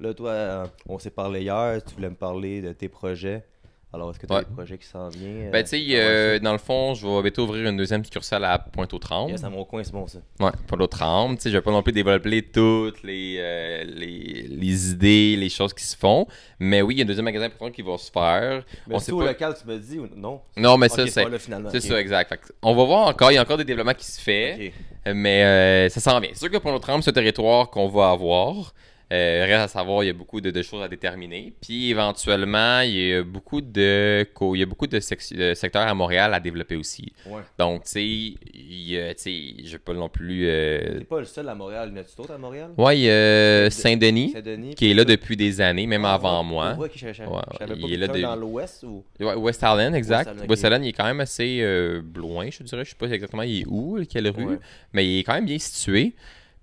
S1: Là, toi, euh, on s'est parlé hier, tu voulais me parler de tes projets. Alors, est-ce que tu as des projets qui s'en viennent? Euh, ben, tu sais, euh,
S2: dans le fond, je vais bientôt ouvrir une deuxième succursale à Pointe-aux-Trembles. Ça
S1: mon coin, c'est bon, ça.
S2: Ouais, Pointe-aux-Trembles. Tu sais, je vais pas non plus développer toutes les, les, idées, les choses qui se font. Mais oui, il y a un deuxième magasin qui va se faire. Mais c'est sait au local, tu me dis ou non? Non, mais ça, c'est. C'est ça, exact. on va voir encore. Il y a encore des développements qui se font. Mais ça s'en vient. C'est sûr que Pointe-aux-Trembles, c'est un territoire qu'on va avoir. Euh, reste à savoir, il y a beaucoup de, choses à déterminer. Puis éventuellement, il y a beaucoup de, il y a beaucoup de, secteurs à Montréal à développer aussi. Donc, tu sais, je ne pas non plus. C'est euh, n'es
S1: pas le seul à Montréal. Il y en a-tu d'autres à Montréal Oui, il y a Saint-Denis, qui est là depuis des années, même ah, avant moi. Ouais, je, qui cherche pas il est dans l'Ouest ou
S2: West Island, exact. West Island, il est quand même assez euh, loin, je dirais. Je ne sais pas exactement il est où, quelle rue, mais il est quand même bien situé.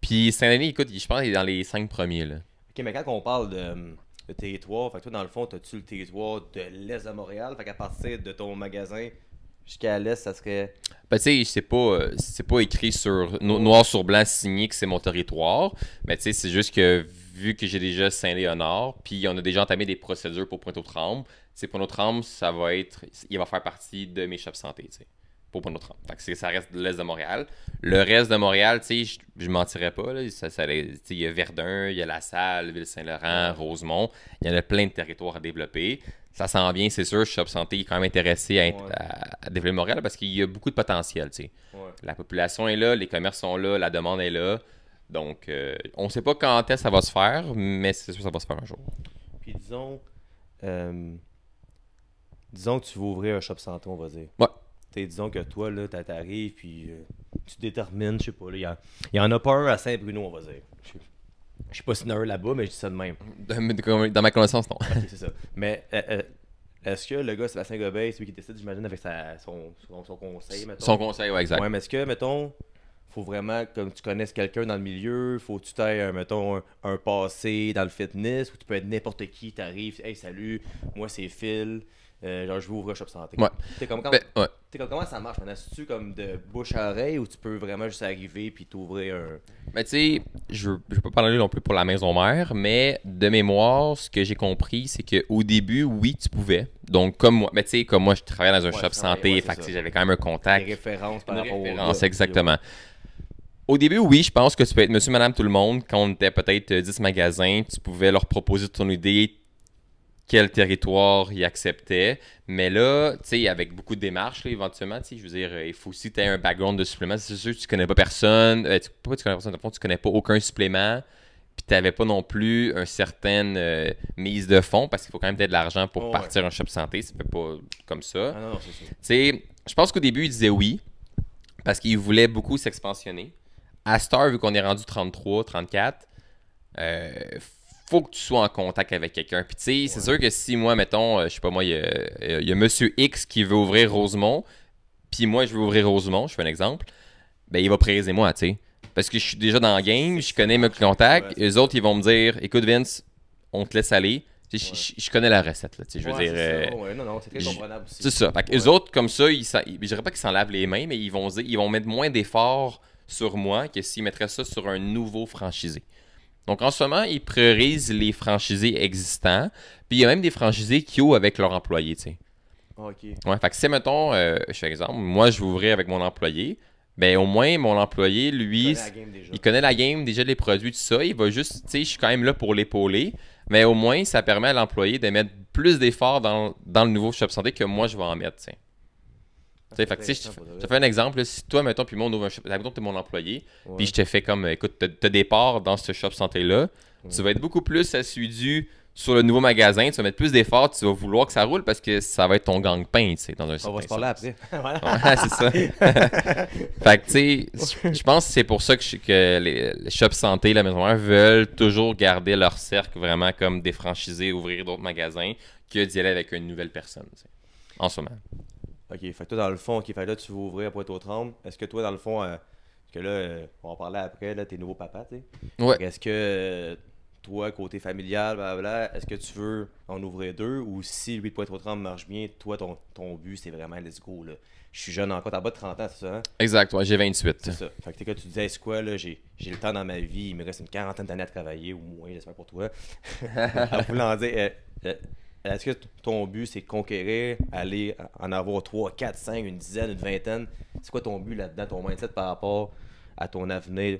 S2: Puis Saint-Denis, écoute, je pense qu'il est dans les cinq premiers. Là.
S1: Ok, mais quand on parle de, euh, territoire, fait toi, dans le fond, as-tu le territoire de l'Est de Montréal? Fait qu'à partir de ton magasin jusqu'à l'Est, ça serait.
S2: Ben, tu sais, c'est pas, euh, c'est pas écrit sur noir sur blanc signé que c'est mon territoire. Mais tu sais, c'est juste que vu que j'ai déjà Saint-Léonard, puis on a déjà entamé des procédures pour Pointe-aux-Trembles, tu sais, Pointe-aux-Trembles, ça va être. Il va faire partie de mes shops santé, tu sais pour pas notre Donc ça reste l'Est de Montréal. Le reste de Montréal, tu sais, je ne mentirais pas. il y a Verdun, il y a La Salle, Ville-Saint-Laurent, Rosemont. Il y en a plein de territoires à développer. Ça s'en vient, c'est sûr. Shop Santé est quand même intéressé à, développer Montréal parce qu'il y a beaucoup de potentiel. La population est là, les commerces sont là, la demande est là. Donc, euh,
S1: on ne sait pas quand est-ce ça va
S2: se faire, mais c'est sûr que ça va se faire un
S1: jour. Puis disons, euh, disons que tu veux ouvrir un Shop Santé, on va dire. Ouais disons que toi, là, t'arrives, puis euh, tu détermines, je sais pas, il y, en a pas un à Saint-Bruno, on va dire. Je sais pas si y en a un là-bas, mais je dis ça de même. Dans ma connaissance, non. c'est ça. Mais euh, euh, est-ce que le gars, Sébastien c'est celui qui décide, j'imagine, avec son, conseil, mettons? Son conseil, oui, exact. mais est-ce que, mettons, faut vraiment, comme tu connaisses quelqu'un dans le milieu, faut que tu t'aies, mettons, un, passé dans le fitness, où tu peux être n'importe qui, t'arrives, hey, salut, moi c'est Phil, euh, genre, je vais ouvrir un shop santé. Ben, comme, comment ça marche maintenant? C'est-tu comme de bouche à oreille ou tu peux vraiment juste arriver puis t'ouvrir un. Mais tu sais, je, ne
S2: peux pas parler non plus pour la maison mère, mais de mémoire, ce que j'ai compris, c'est qu'au début, oui, tu pouvais. Donc, comme moi, mais tu sais, comme moi, je travaillais dans un shop santé, fait j'avais quand même un contact. Des
S1: références par rapport référence, exactement.
S2: Au début, oui, je pense que tu peux être monsieur, madame, tout le monde. Quand on était peut-être 10 euh, magasins, tu pouvais leur proposer ton idée, quel territoire il acceptait. Mais là, tu sais, avec beaucoup de démarches, éventuellement, tu je veux dire, euh, il faut aussi un background de supplément. C'est sûr tu connais pas personne. Euh, tu, connais pas aucun supplément. Puis tu n'avais pas non plus une certaine euh, mise de fonds parce qu'il faut quand même être de l'argent pour oh, partir un shop santé. c'est pas comme ça. Ah, c'est je pense qu'au début, il disait oui parce qu'il voulait beaucoup s'expansionner. À Star, vu qu'on est rendu 33, 34, faut que tu sois en contact avec quelqu'un. Puis tu sais, c'est sûr que si moi, mettons, euh, je sais pas moi, il y, a Monsieur X qui veut ouvrir Rosemont, puis moi je veux ouvrir Rosemont, je fais un exemple, ben il va préser moi, tu sais. Parce que je suis déjà dans le game, je connais mes contacts, les autres ils vont me dire, écoute Vince, on te laisse aller. Je, connais la recette, tu sais, je veux dire... C'est euh, non, non, c'est très C'est ça. Les autres, comme ça, je ne dirais pas qu'ils s'en lavent les mains, mais ils vont, ils vont mettre moins d'efforts sur moi que s'ils mettraient ça sur un nouveau franchisé. Donc en ce moment, ils priorisent les franchisés existants. Puis il y a même des franchisés qui ont avec leur employé, tu ah, fait que si, mettons, euh, je fais exemple, moi, je vais ouvrir avec mon employé, ben au moins, mon employé, lui, il connaît, la game déjà, les produits, tout ça. Il va juste, tu sais, je suis quand même là pour l'épauler, mais au moins, ça permet à l'employé de mettre plus d'efforts dans, dans, le nouveau shop santé que moi, je vais en mettre, tu sais je, fais un exemple, si toi, mettons, puis moi, on mon employé, puis je te fais comme, écoute, t'as des parts dans ce shop santé-là, tu vas être beaucoup plus assidu sur le nouveau magasin, tu vas mettre plus d'efforts, tu vas vouloir que ça roule parce que ça va être ton gang-pain, tu sais, dans un On va se parler après. (laughs) (laughs) c'est ça. (laughs) fait que, je pense que c'est pour ça que, que les, shops santé, la maison veulent toujours garder leur cercle vraiment comme des franchisés, ouvrir d'autres magasins, que
S1: d'y aller avec une nouvelle personne, en ce moment. OK, fait que toi, dans le fond, qu'il fallait là, tu veux ouvrir pour Est-ce que toi, dans le fond, euh, parce que là, euh, on va en parler après, là, t'es nouveaux papas, tu sais. Ouais. Est-ce que euh, toi, côté familial, blablabla, est-ce que tu veux en ouvrir deux ou si lui de 30 marche bien, toi, ton, ton but, c'est vraiment let's go, là. Je suis jeune encore, t'as pas de 30 ans, c'est ça? Hein? Exact, ouais, j'ai 28. C'est ça. Fait que, tu disais, quoi, là, j'ai, le temps dans ma vie, il me reste une quarantaine d'années à travailler, ou moins, j'espère pour toi. en (laughs) voulant dire, est-ce que ton but, c'est conquérir, aller en avoir 3, 4, 5, une dizaine, une vingtaine? C'est quoi ton but là-dedans, ton mindset par rapport à ton avenir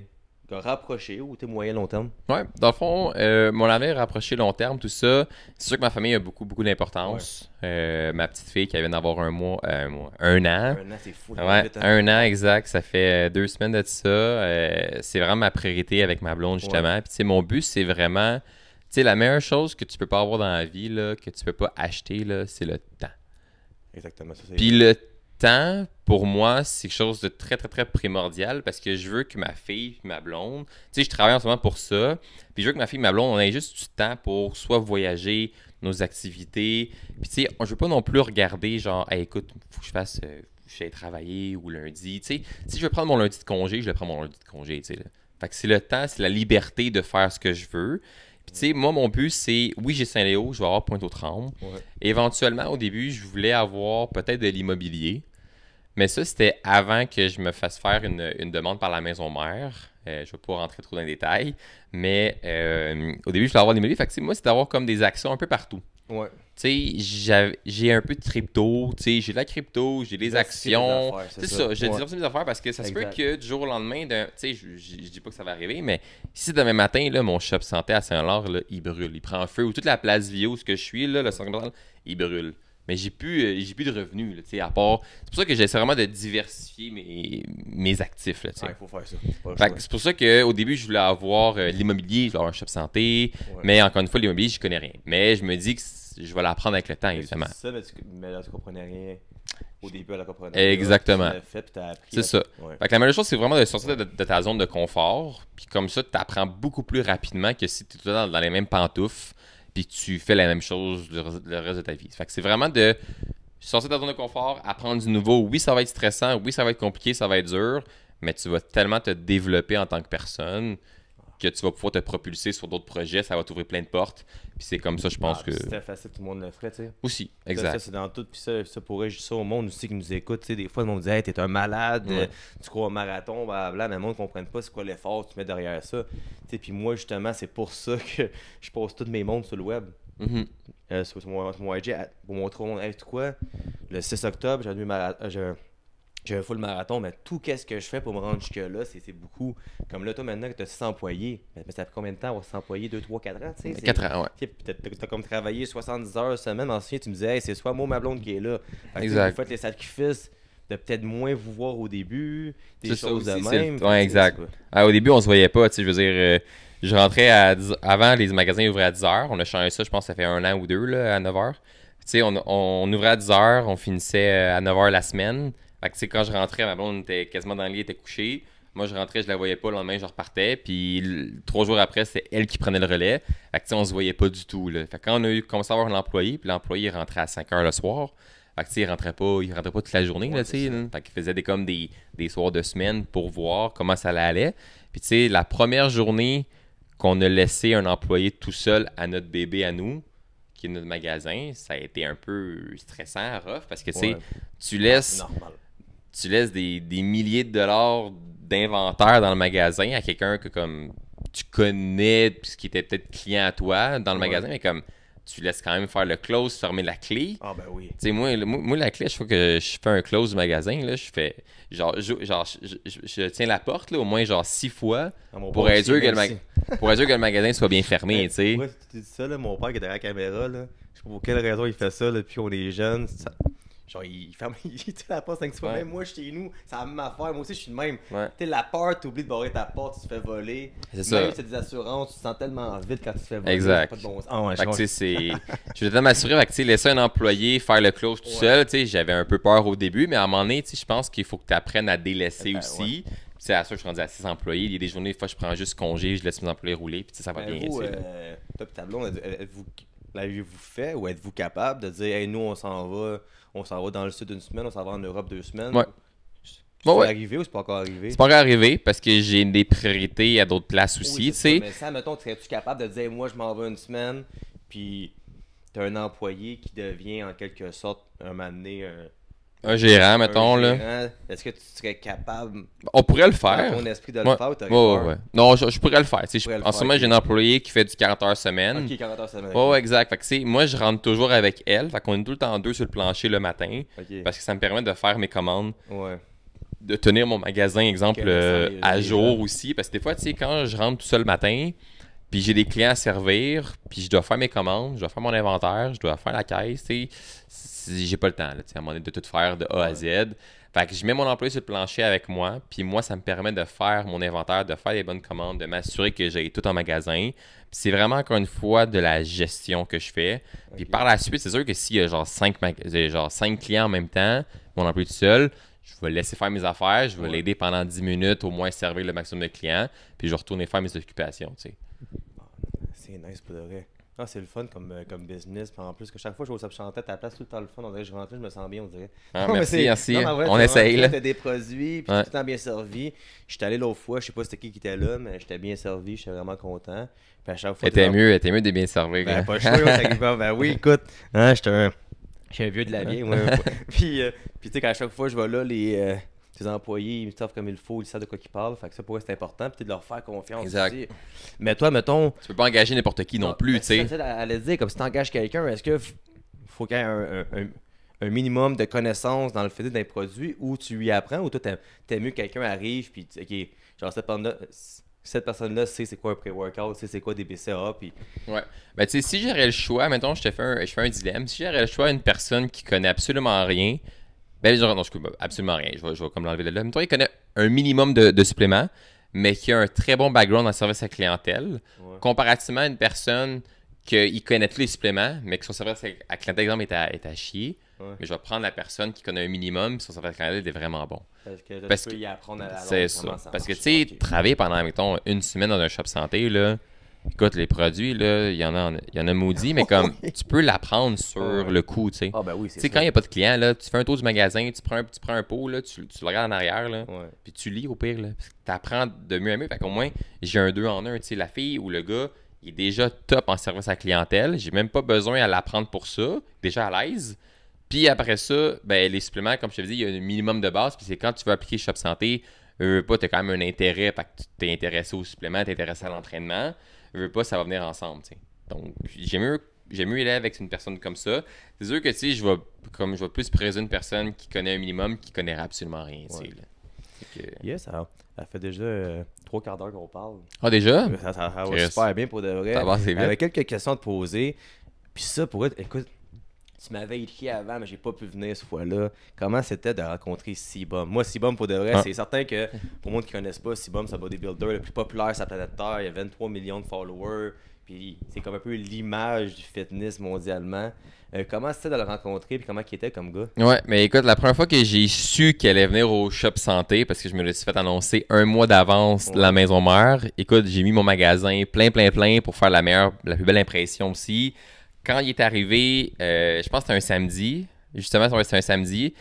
S1: rapproché ou tes moyens long terme?
S2: Oui, dans le fond, euh, mon avenir rapproché long terme, tout ça, c'est sûr que ma famille a beaucoup, beaucoup d'importance. Euh, ma petite fille qui vient d'avoir un mois, euh, un an. Un an, c'est fou. Ouais, hein. un an exact, ça fait deux semaines de ça. c'est vraiment ma priorité avec ma blonde, justement. tu sais, mon but, c'est vraiment sais, la meilleure chose que tu peux pas avoir dans la vie, que tu peux pas acheter, c'est le temps.
S1: Exactement. Puis le
S2: temps, pour moi, c'est quelque chose de très, très, très primordial parce que je veux que ma fille, ma blonde, tu sais, je travaille en ce moment pour ça. Puis je veux que ma fille, ma blonde, on ait juste du temps pour soit voyager, nos activités. Puis tu sais, je veux pas non plus regarder genre, hey, écoute, faut que je fasse. je euh, vais travailler ou lundi. Tu sais, si je veux prendre mon lundi de congé, je vais prendre mon lundi de congé. Tu sais, Fait que c'est le temps, c'est la liberté de faire ce que je veux tu sais, moi, mon but, c'est oui, j'ai Saint-Léo, je vais avoir Pointe-aux-Trembles. Éventuellement, au début, je voulais avoir peut-être de l'immobilier. Mais ça, c'était avant que je me fasse faire une, demande par la maison mère. Euh, je ne vais pas rentrer trop dans les détails. Mais euh, au début, je voulais avoir de l'immobilier. moi, c'est d'avoir comme des actions un peu partout. Ouais. Tu j'ai un peu de crypto, tu j'ai de la crypto, j'ai des actions. C'est ça, j'ai des affaires parce que ça se peut que du jour au lendemain, tu sais, je dis pas que ça va arriver, mais si demain matin, là, mon shop santé à Saint-Laurent, il brûle, il prend feu, ou toute la place Vieux ce que je suis, là, le centre il brûle mais j'ai plus, euh, j'ai plus de revenus, tu sais, à part. C'est pour ça que j'essaie vraiment de diversifier mes, mes actifs, faut
S1: faire ça. c'est
S2: pour ça qu'au début, je voulais avoir euh, l'immobilier, je voulais avoir un shop santé, mais encore une fois, l'immobilier, je connais rien. Mais je me dis que je vais l'apprendre avec le temps, évidemment.
S1: C'est ça, mais, là, tu comprenais rien au début, elle comprenait. Exactement. C'est ça. la meilleure chose,
S2: c'est vraiment de sortir de, ta zone de confort. Puis comme ça, tu apprends beaucoup plus rapidement que si tu es dans les mêmes pantoufles puis tu fais la même chose le, reste de ta vie. Fait que c'est vraiment de sortir de ta zone de confort, apprendre du nouveau. Oui, ça va être stressant, oui, ça va être compliqué, ça va être dur, mais tu vas tellement te développer en tant que personne que tu vas pouvoir te propulser sur d'autres projets, ça va t'ouvrir plein de portes. Puis c'est comme ça, je pense ah, que. C'était
S1: facile, tout le monde le ferait, tu sais. Aussi, exact. Ça, ça c'est dans tout. Puis ça, ça pourrait juste ça au monde aussi qui nous écoute. Tu sais, des fois, le monde dit, hey, t'es un malade, euh, tu crois au marathon, blablabla, mais le monde ne comprenne pas c'est quoi l'effort que tu mets derrière ça. Tu sais, puis moi, justement, c'est pour ça que je pose tous mes mondes sur le web. Mm-hmm. Euh, sur, mon, pour montrer au monde, hey, tu quoi, le 6 octobre, j'ai un, euh, j'ai un le marathon, mais tout qu'est-ce que je fais pour me rendre jusque-là, c'est beaucoup. Comme là, toi, maintenant que tu as 6 employés, mais, ça fait combien de temps avoir va employés 2, 3, 4 ans, tu sais 4 ans, ouais. Tu as, comme travaillé 70 heures semaine, moment, tu me disais, c'est soit moi ma blonde qui est là. Fait exact. Vous faites les sacrifices de peut-être moins vous voir au début, des choses de même.
S2: exact. Ah, au début, on se voyait pas, tu sais, je veux dire. Euh, je rentrais à 10... avant les magasins ouvraient à 10h, on a changé ça je pense ça fait un an ou deux à 9h. Tu sais on, on ouvrait à 10h, on finissait euh, à 9h la semaine quand je rentrais, ma blonde était quasiment dans le lit, était couchée. Moi, je rentrais, je la voyais pas. Le lendemain, je repartais. Puis trois jours après, c'est elle qui prenait le relais. Fait que, on se voyait pas du tout. Là. Fait quand on a commencé à avoir un employé, puis l'employé rentrait à 5 heures le soir. Fait il rentrait pas, il rentrait pas toute la journée. Il Fait qu'il faisait des, comme des, soirs de semaine pour voir comment ça allait. Puis tu sais, la première journée qu'on a laissé un employé tout seul à notre bébé, à nous, qui est notre magasin, ça a été un peu stressant, rough, parce que tu sais, tu laisses tu laisses des, milliers de dollars d'inventaire dans le magasin à quelqu'un que comme tu connais, puis qui était peut-être client à toi dans le magasin, mais comme tu laisses quand même faire le close, fermer la clé. Ah ben oui. moi, la clé, je fois que je fais un close du magasin, là, je fais genre, tiens la porte au moins genre six fois ah, pour être, sûr que
S1: le magasin soit bien fermé, tu sais. tu dis ça, là, mon père qui est derrière la caméra, là, je sais pas pour quelle raison il fait ça, depuis puis on est jeunes, Genre, il ferme, (laughs) il la porte 5 fois. Même moi, chez nous, ça la même affaire. Moi aussi, je suis le même. Ouais. la peur, tu oublies de barrer ta porte, tu te fais voler. C'est ça. Même si des assurances, tu te sens tellement vite quand tu te fais voler. Exact. Pas de bon... Ah ouais, je
S2: voulais m'assurer, que, tu laisser un employé faire le close tout seul, tu sais, j'avais un peu peur au début, mais à un moment donné, je pense qu'il faut que tu apprennes à délaisser euh, aussi. C'est à ça, je suis rendu à 6 employés. Il y a des journées, des fois, je prends juste congé, je laisse mes employés
S1: rouler, puis ça va ben, bien. Vous, euh, top tableau, l'avez-vous fait ou êtes-vous capable de dire, hey, nous, on s'en va on s'en va dans le sud une semaine, on s'en va en Europe deux semaines. Ouais. C'est bon, ouais. arrivé ou c'est pas encore arrivé? C'est pas encore
S2: arrivé parce que j'ai des priorités à d'autres places aussi, tu sais. Mais
S1: ça, mettons, serais-tu capable de dire, moi, je m'en vais une semaine, puis t'as un employé qui devient en quelque sorte, un moment un gérant, mettons, là. est-ce que tu serais capable. On pourrait le faire. Ton esprit de le faire ou ouais, Ouais, Non, je, pourrais le
S2: faire. en ce moment, j'ai un employé qui fait du 40 heures semaine. Ok, 40 heures semaine. Oh, exact. Fait que, moi, je rentre toujours avec elle. Fait qu'on est tout le temps deux sur le plancher le matin. Parce que ça me permet de faire mes commandes. Ouais. De tenir mon magasin, exemple, ben, euh, à jour aussi. Parce que des fois, tu sais, quand je rentre tout seul le matin, puis j'ai des clients à servir, puis je dois faire mes commandes, je dois faire mon inventaire, je dois faire la caisse, tu sais. J'ai pas le temps, là, à mon de tout faire de A à Z. Fait que je mets mon employé sur le plancher avec moi, puis moi, ça me permet de faire mon inventaire, de faire les bonnes commandes, de m'assurer que j'ai tout en magasin. c'est vraiment, encore une fois, de la gestion que je fais. Puis par la suite, c'est sûr que s'il y a genre 5, euh, genre clients en même temps, mon employé tout seul, je vais laisser faire mes affaires, je vais l'aider pendant dix minutes, au moins servir le maximum de clients, puis je vais retourner faire mes occupations, tu sais.
S1: C'est nice pour de vrai. Ah, c'est le fun comme, euh, comme business. en plus, que chaque fois que je vais au tête à ta place, tout le temps le fun. On dirait que je rentre, je me sens bien, on dirait. Ah, merci, merci. Non, on essaye. Tu des produits, puis tout le temps bien servi. j'étais suis allé l'autre fois, je sais pas c'était qui qui était là, mais j'étais bien servi, j'étais vraiment content. Puis à chaque fois. T'étais mieux, t'es mieux de bien servir. Ben, hein. pas chaud, ben, ben oui, (laughs) écoute, hein, j'étais un. Je suis un vieux de la vie. (laughs) puis, euh, puis tu sais, qu'à chaque fois, je vais là, les. Euh, tes employés, ils savent comme il faut, ils savent de quoi ils parlent. Fait que ça, pour eux, c'est important. Puis de leur faire confiance. Exact. Aussi. Mais toi, mettons. Tu peux pas engager n'importe qui non, ah, plus, ben, tu sais. Elle dire, comme si tu engages quelqu'un, est-ce qu'il faut qu'il y ait un, un, minimum de connaissances dans le fait d'un produit où tu lui apprends ou toi, t'aimes mieux que quelqu'un arrive puis, ok, genre, cette personne-là, cette personne sait c'est quoi un pré-workout, sait c'est quoi des BCA. Puis... Ouais. Ben, tu sais, si j'aurais le choix, mettons, je te fais un, je fais un dilemme. Si j'aurais
S2: le choix à une personne qui connaît absolument rien, ben, genre, non, absolument rien. Je vais, comme l'enlever de là. Mais toi, il connaît un minimum de, suppléments, mais qui a un très bon background en service à clientèle, comparativement à une personne qui connaît tous les suppléments, mais que son service à clientèle, exemple, est à, est chier. Mais je vais prendre la personne qui connaît un minimum, son service à clientèle est vraiment bon.
S1: Parce que tu peux y apprendre à la C'est ça. Parce
S2: que, tu sais, travailler pendant, mettons, une semaine dans un shop santé, là, Écoute, les produits, il y en a, il y en a maudit, mais (laughs) comme tu peux l'apprendre sur le coup, tu sais. Ah, ben c'est quand il n'y a pas de client, là, tu fais un tour du magasin, tu prends un, pot, tu, le regardes en arrière, là, puis tu lis au pire, Tu apprends de mieux en mieux. Fait qu'au moins, j'ai un deux en un, tu la fille ou le gars, il est déjà top en service à la clientèle. J'ai même pas besoin à l'apprendre pour ça, déjà à l'aise. Puis après ça, ben, les suppléments, comme je te dis, il y a un minimum de base, puis c'est quand tu veux appliquer Shop Santé, euh, pas, tu as quand même un intérêt, fait que tu t'es intéressé aux suppléments, tu intéressé à l'entraînement je veux pas, ça va venir ensemble. Donc, j'aime mieux j'ai aller avec une personne comme ça. C'est sûr que tu je vais comme je plus présenter une personne qui connaît un minimum qui connaît absolument rien.
S1: Yes, ça, fait déjà euh, trois quarts d'heure qu'on parle. Ah déjà? Ça, va super bien pour de vrai. Avec quelques questions à te poser. Puis ça, pour être, écoute, tu m'avais écrit avant, mais j'ai pas pu venir cette fois-là. Comment c'était de rencontrer Sibom? Moi, Sibom pour de vrai, ah. c'est certain que pour le monde qui connaissent pas, ça c'est un bodybuilder le plus populaire sur la planète Terre. Il y a 23 millions de followers. Puis c'est comme un peu l'image du fitness mondialement. Euh, comment c'était de le rencontrer puis comment il était comme gars?
S2: Ouais, mais écoute, la première fois que j'ai su qu'elle allait venir au shop santé, parce que je me l'ai fait annoncer un mois d'avance la maison mère, écoute, j'ai mis mon magasin plein, plein, plein pour faire la meilleure, la plus belle impression aussi quand il est arrivé, euh, je pense que c'était un samedi, justement, c'était un samedi,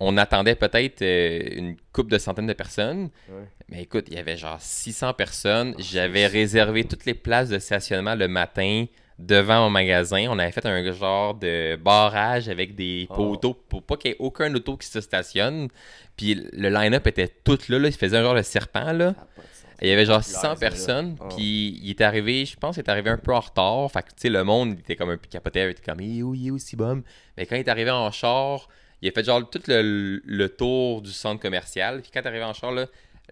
S2: on attendait peut-être euh, une coupe de centaines de personnes. Mais écoute, il y avait genre 600 personnes. Ah, J'avais réservé toutes les places de stationnement le matin devant mon magasin. On avait fait un genre de barrage avec des ah. poteaux pour pas qu'il n'y ait aucun auto qui se stationne. Puis le line-up était tout là, là. Il faisait un genre de serpent, là. Il y avait genre 100 personnes, ah. puis il est arrivé, je pense, qu'il est arrivé un peu en retard. Fait que, tu sais, le monde était comme un peu capoté, il était comme, il est où, il est bon. Mais quand il est arrivé en char, il a fait genre tout le, tour du centre commercial. Puis quand il est arrivé en char, là,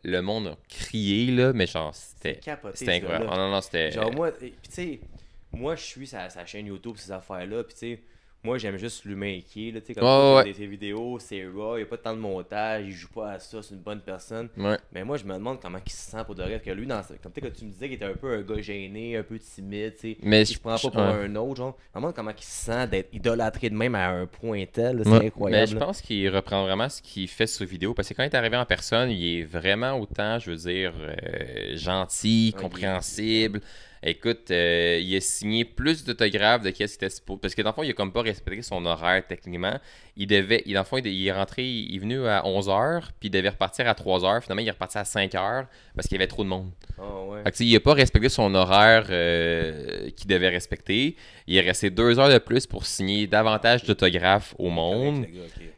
S2: le monde a crié, là, mais genre, c'était. C'était incroyable. Ah, non, non, c'était. Genre,
S1: moi, tu sais, moi, je suis sa, chaîne YouTube, ces affaires-là, puis tu sais moi, j'aime juste l'humain est Là, comme oh, tes vidéos, c'est raw, il n'y a pas tant de montage, il joue pas à ça, c'est une bonne personne. Mais moi, je me demande comment il se sent pour de rêve. Que lui, dans, comme que tu me disais qu'il était un peu un gars gêné, un peu timide, tu ne je prends pas pour un autre. Je me demande comment il se sent d'être idolâtré de même à un point tel. C'est incroyable. Mais je pense
S2: qu'il reprend vraiment ce qu'il fait sur vidéo. Parce que quand il est arrivé en personne, il est vraiment autant, je veux dire, euh, gentil, compréhensible. Écoute, euh, il a signé plus d'autographes de qu'est-ce qu'il était supposé. Parce que dans le fond, il a comme pas respecté son horaire techniquement. Il devait. Il, dans le fond, il est rentré, il est venu à 11h, puis il devait repartir à 3h. Finalement, il est reparti à 5h parce qu'il y avait trop de monde. Ah, ouais. il n'a pas respecté son horaire euh, qu'il devait respecter. Il est resté deux heures de plus pour signer davantage d'autographes au monde.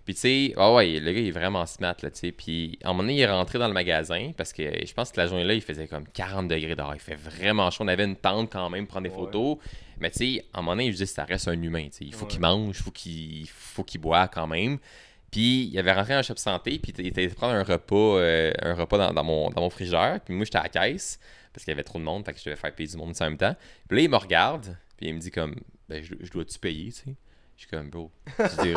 S2: Puis tu sais, ah ouais, le gars il est vraiment smart là, tu sais. Puis à un moment donné, il est rentré dans le magasin parce que je pense que la journée-là, il faisait comme 40 degrés dehors. Il fait vraiment chaud. On avait une tente quand même pour prendre des photos. Mais tu sais, à un moment donné, je dis ça reste un humain. Il faut qu'il mange, faut qu'il faut qu'il boit quand même. Puis il avait rentré en shop santé, puis il était prendre un repas, euh, un repas dans, mon, dans mon frigeur. Puis moi, j'étais à la caisse parce qu'il y avait trop de monde, fait que je devais faire payer du monde en même temps. Puis là, il me regarde, puis il me dit comme, ben, je, dois-tu payer, tu sais? Je suis comme, bro, tu,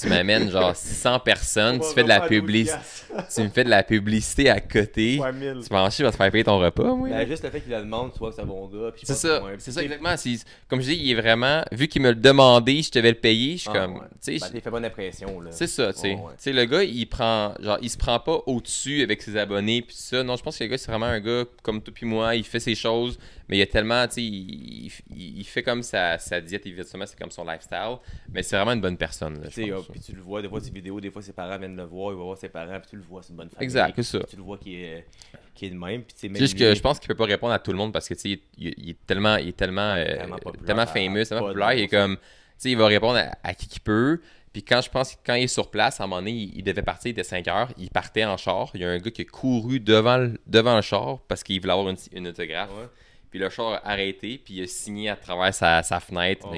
S2: tu m'amènes genre 600 (laughs) personnes, tu fais de la publicité, (laughs) tu me fais de la publicité à côté, tu penses que vas te faire payer ton repas, moi? Ben,
S1: juste le fait qu'il la demande, tu vois que c'est un bon gars. C'est ça, c'est ça exactement.
S2: Comme je dis, il est vraiment, vu qu'il me le demandait, je devais le payer, je suis ah, comme, tu sais... Ben, il fait bonne impression, là. C'est ça, tu sais. tu sais Le gars, il prend, genre, il se prend pas au-dessus avec ses abonnés, puis ça. Non, je pense que le gars, c'est vraiment un gars comme toi puis moi, il fait ses choses, mais il y a tellement, tu sais, il, fait comme sa, sa diète, évidemment, c'est comme son lifestyle. Mais c'est vraiment une bonne personne. tu sais pense.
S1: Oh, puis tu le vois, des fois ses vidéos, des fois ses parents viennent le voir, il va voir ses parents, puis tu le vois, c'est une bonne famille. Exact, c'est ça. Tu le vois qui est, qui est le même. Puis tu Juste que je
S2: pense qu'il ne peut pas répondre à tout le monde parce que, tu sais, il, est tellement, il est tellement, euh, tellement, fameux, tellement populaire, il est comme, tu sais, il va répondre à, qui qu'il peut. Puis quand je pense quand il est sur place, à un moment donné, il, devait partir, il était 5 heures, il partait en char. Il y a un gars qui a couru devant le, devant le char parce qu'il voulait avoir une, une autographe. Ouais. Puis le chat a arrêté, puis il a signé à travers sa, fenêtre. Oh,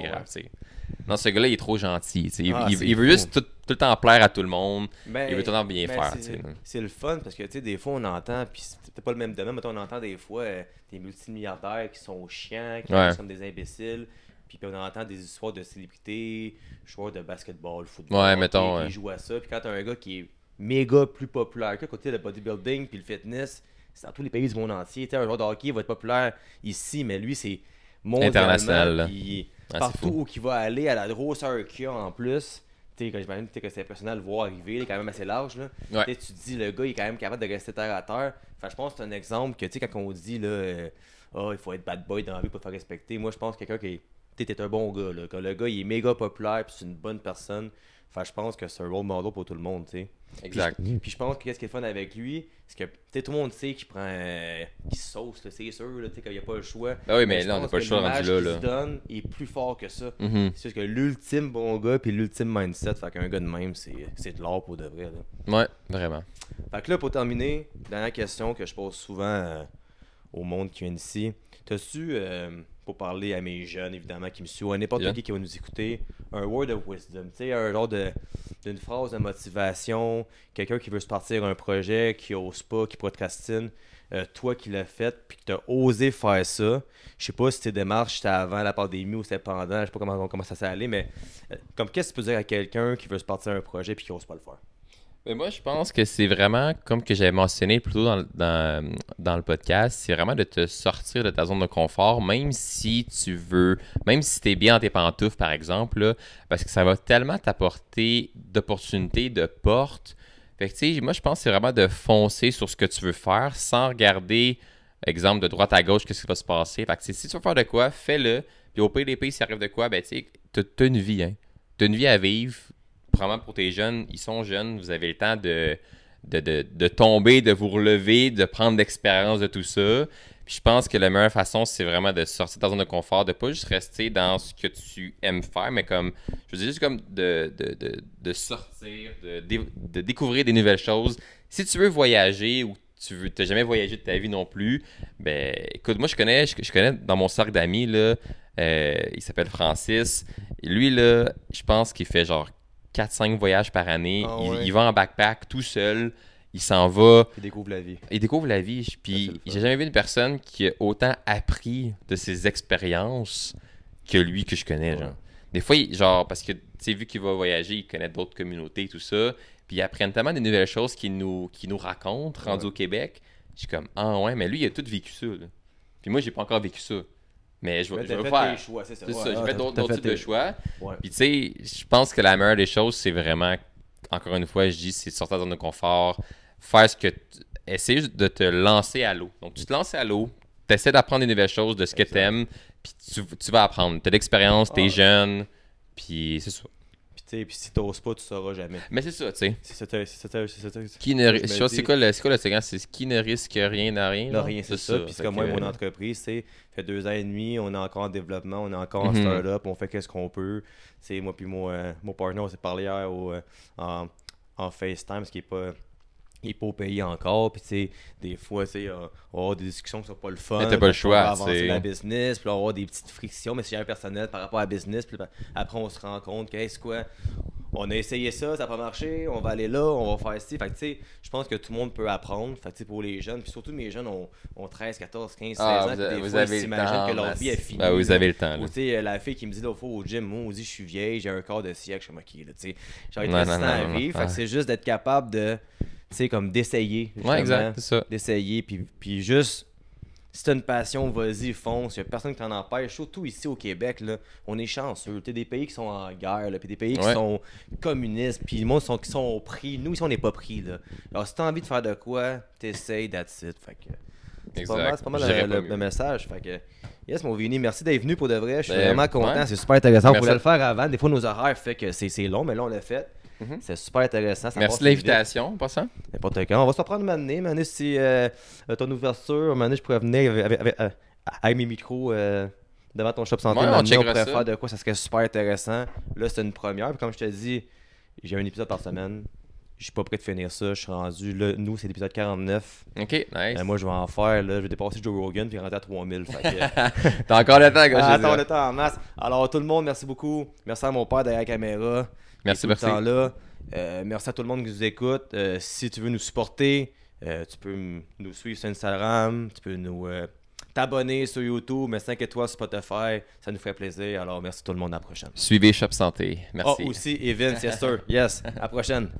S2: non, ce gars-là, il est trop gentil. Il, ah, il, veut juste tout, le temps plaire à tout le monde. Ben, il veut tout le temps bien ben, faire.
S1: C'est le fun parce que des fois, on entend, puis c'est peut-être pas le même domaine, mais on entend des fois euh, des multimilliardaires qui sont chiants, qui sont des imbéciles. Puis, on entend des histoires de célébrités, joueurs de basketball, football, qui, jouent à ça. Puis quand t'as un gars qui est méga plus populaire que côté le bodybuilding puis le fitness, c'est dans tous les pays du monde entier. un joueur de hockey va être populaire ici, mais lui, c'est international. Ah, partout où il va aller, à la grosse qu'il en plus. quand j'imagine que c'est impressionnant de le voir arriver, il est quand même assez large. Là. Tu te dis, le gars, il est quand même capable de rester terre à terre. Enfin, je pense que c'est un exemple que, tu sais, quand on dit, là, euh, ah, il faut être bad boy dans la vie pour te faire respecter, moi, je pense que quelqu'un qui est. un bon gars, là. Quand le gars, il est méga populaire, puis c'est une bonne personne. Enfin, je pense que c'est un role model pour tout le monde, tu sais. Exact. Puis, je pense que qu'est-ce qui est fun avec lui, c'est que peut-être tout le monde sait qu'il prend. Euh, qu'il sauce, c'est sûr, qu'il n'y a pas le choix. Ah oui, mais, là, on n'a pas le choix rendu là. là. Il donne est plus fort que ça. Mm-hmm. C'est sûr que l'ultime bon gars, puis l'ultime mindset, fait qu'un gars de même, c'est de l'or pour de vrai. Là. Ouais, vraiment. Fait que là, pour terminer, dernière question que je pose souvent euh, au monde qui vient ici. T'as-tu, euh, pour parler à mes jeunes, évidemment, qui me suivent, à n'importe qui qui va nous écouter, un word of wisdom, tu sais, un genre de, d'une phrase de motivation, quelqu'un qui veut se partir un projet, qui n'ose pas, qui procrastine, euh, toi qui l'as fait, puis que t'as osé faire ça. Je sais pas si tes démarches, étaient avant la pandémie ou c'était pendant, je sais pas comment, ça s'est allé, mais euh, comme qu'est-ce que tu peux dire à quelqu'un qui veut se partir un projet puis qui n'ose pas le faire? Mais moi, je pense
S2: que c'est vraiment, comme que j'avais mentionné plus tôt dans, le podcast, c'est vraiment de te sortir de ta zone de confort, même si tu veux, même si tu es bien en tes pantoufles, par exemple, parce que ça va tellement t'apporter d'opportunités, de portes. Fait tu sais, moi, je pense que c'est vraiment de foncer sur ce que tu veux faire sans regarder, exemple, de droite à gauche, qu'est-ce qui va se passer. Fait que, si tu veux faire de quoi, fais-le. Puis au PDP, s'il arrive de quoi, ben, tu sais, t'as une vie, hein. T'as une vie à vivre vraiment pour tes jeunes, ils sont jeunes, vous avez le temps de, de, tomber, de vous relever, de prendre l'expérience de tout ça. je pense que la meilleure façon, c'est vraiment de sortir dans zone de confort, de pas juste rester dans ce que tu aimes faire, mais comme, je veux dire, juste comme de, sortir, de, découvrir des nouvelles choses. Si tu veux voyager ou tu veux, t'as jamais voyagé de ta vie non plus, ben, écoute, moi, je connais, je, connais dans mon cercle d'amis, là, euh, il s'appelle Francis. Lui, là, je pense qu'il fait genre 4-5 voyages par année. Ah il, va en backpack tout seul. Il s'en va.
S1: Il découvre la vie.
S2: Il découvre la vie. Puis j'ai jamais vu une personne qui a autant appris de ses expériences que lui que je connais. Des fois, genre, parce que, tu sais, vu qu'il va voyager, il connaît d'autres communautés tout ça. Puis il apprend tellement de nouvelles choses qu'il nous, raconte, nous rendu au Québec. Je suis comme, ah ouais, mais lui, il a tout vécu ça. Puis moi, j'ai pas encore vécu ça. Mais je, vais faire. choix, c'est ça. je d'autres types de choix. Puis tu sais, je pense que la meilleure des choses, c'est vraiment, encore une fois, je dis, c'est sortir de zone de confort, faire ce que. T... Essayer de te lancer à l'eau. Donc tu te lances à l'eau, tu essaies d'apprendre des nouvelles choses de ce que tu aimes, puis tu, tu, vas apprendre. Tu as l'expérience, tu es ah jeune, puis c'est ça
S1: sais, puis si t'oses pas, tu sauras jamais. Mais c'est ça, tu sais. C'est ça, c'est ça. c'est quoi C'est qui ne risque rien à rien. Là, rien, c'est ça. Puis moi comme moi, mon entreprise, c'est fait deux ans et demi, on est encore en développement, on est encore en mhm. start-up, on fait qu'est-ce qu'on peut. moi puis mon, euh, mon partner, on s'est parlé hier au, euh, en, en FaceTime, ce qui est pas il n'est pas au pays encore. Puis, tu des fois, euh, on va avoir des discussions qui sont pas le fun. Mais t'as pas le choix. On la business, puis on avoir des petites frictions, mais c'est un personnel par rapport à la business. Puis après, on se rend compte qu'est-ce quoi, on a essayé ça, ça n'a pas marché, on va aller là, on va faire ça Fait que, tu je pense que tout le monde peut apprendre. Fait que, tu pour les jeunes, puis surtout mes jeunes ont, 13, 14, 15, 16 ans, des fois, ils s'imaginent que leur vie est finie. Ben vous avez le temps. Ou, tu la fille qui me dit, faut au gym, moi, on dit, je suis vieille, j'ai un corps de siècle, je suis moqué. tu sais, j'ai de rester à Fait que c'est juste d'être capable de tu sais, comme d'essayer. Ouais, exact, c'est ça. D'essayer, puis, puis juste, si t'as une passion, vas-y, fonce. Il a personne qui t'en empêche. Surtout ici au Québec, là, on est chanceux. T'es des pays qui sont en guerre, là, des pays qui sont communistes, puis le monde sont, qui sont pris. Nous, ici, on n'est pas pris. Là. Alors, si t'as envie de faire de quoi, t'essayes, that's it. Fait que. C'est pas mal, pas mal le, message. Fait que, yes, mon Vini, merci d'être venu pour de vrai. Je suis ben, vraiment content. C'est super intéressant. On voulait le faire avant. Des fois, nos horaires fait que c'est long, mais là, on l'a fait. Mhm. C'est super intéressant. Merci de l'invitation, N'importe quand. On va se reprendre Mané. Mané, si euh, ton ouverture, Mané, je pourrais venir avec, euh, mes micros. Euh, devant ton shop santé. on, pourrait faire de quoi, ça serait super intéressant. Là, c'est une première. comme je te dis, j'ai un épisode par semaine. Je suis pas prêt de finir ça. Je suis rendu. nous, c'est l'épisode 49. Ok, nice. moi, je vais en faire. je vais dépasser Joe Rogan puis rentrer à 3000. (laughs) (laughs) T'as encore le temps, gars. Attends le temps en masse. Alors, tout le monde, merci beaucoup. Merci à mon père derrière la caméra. Merci, merci. là euh, merci à tout le monde qui nous écoute. Euh, si tu veux nous supporter, euh, tu peux nous suivre sur Instagram, tu peux nous t'abonner sur YouTube, mais 5 étoiles Spotify, ça nous ferait plaisir. Alors merci tout le monde, à la prochaine. Suivez Shop Santé. Merci. Moi ah, aussi, Evin, yes, sir. (laughs) Yes, à la prochaine.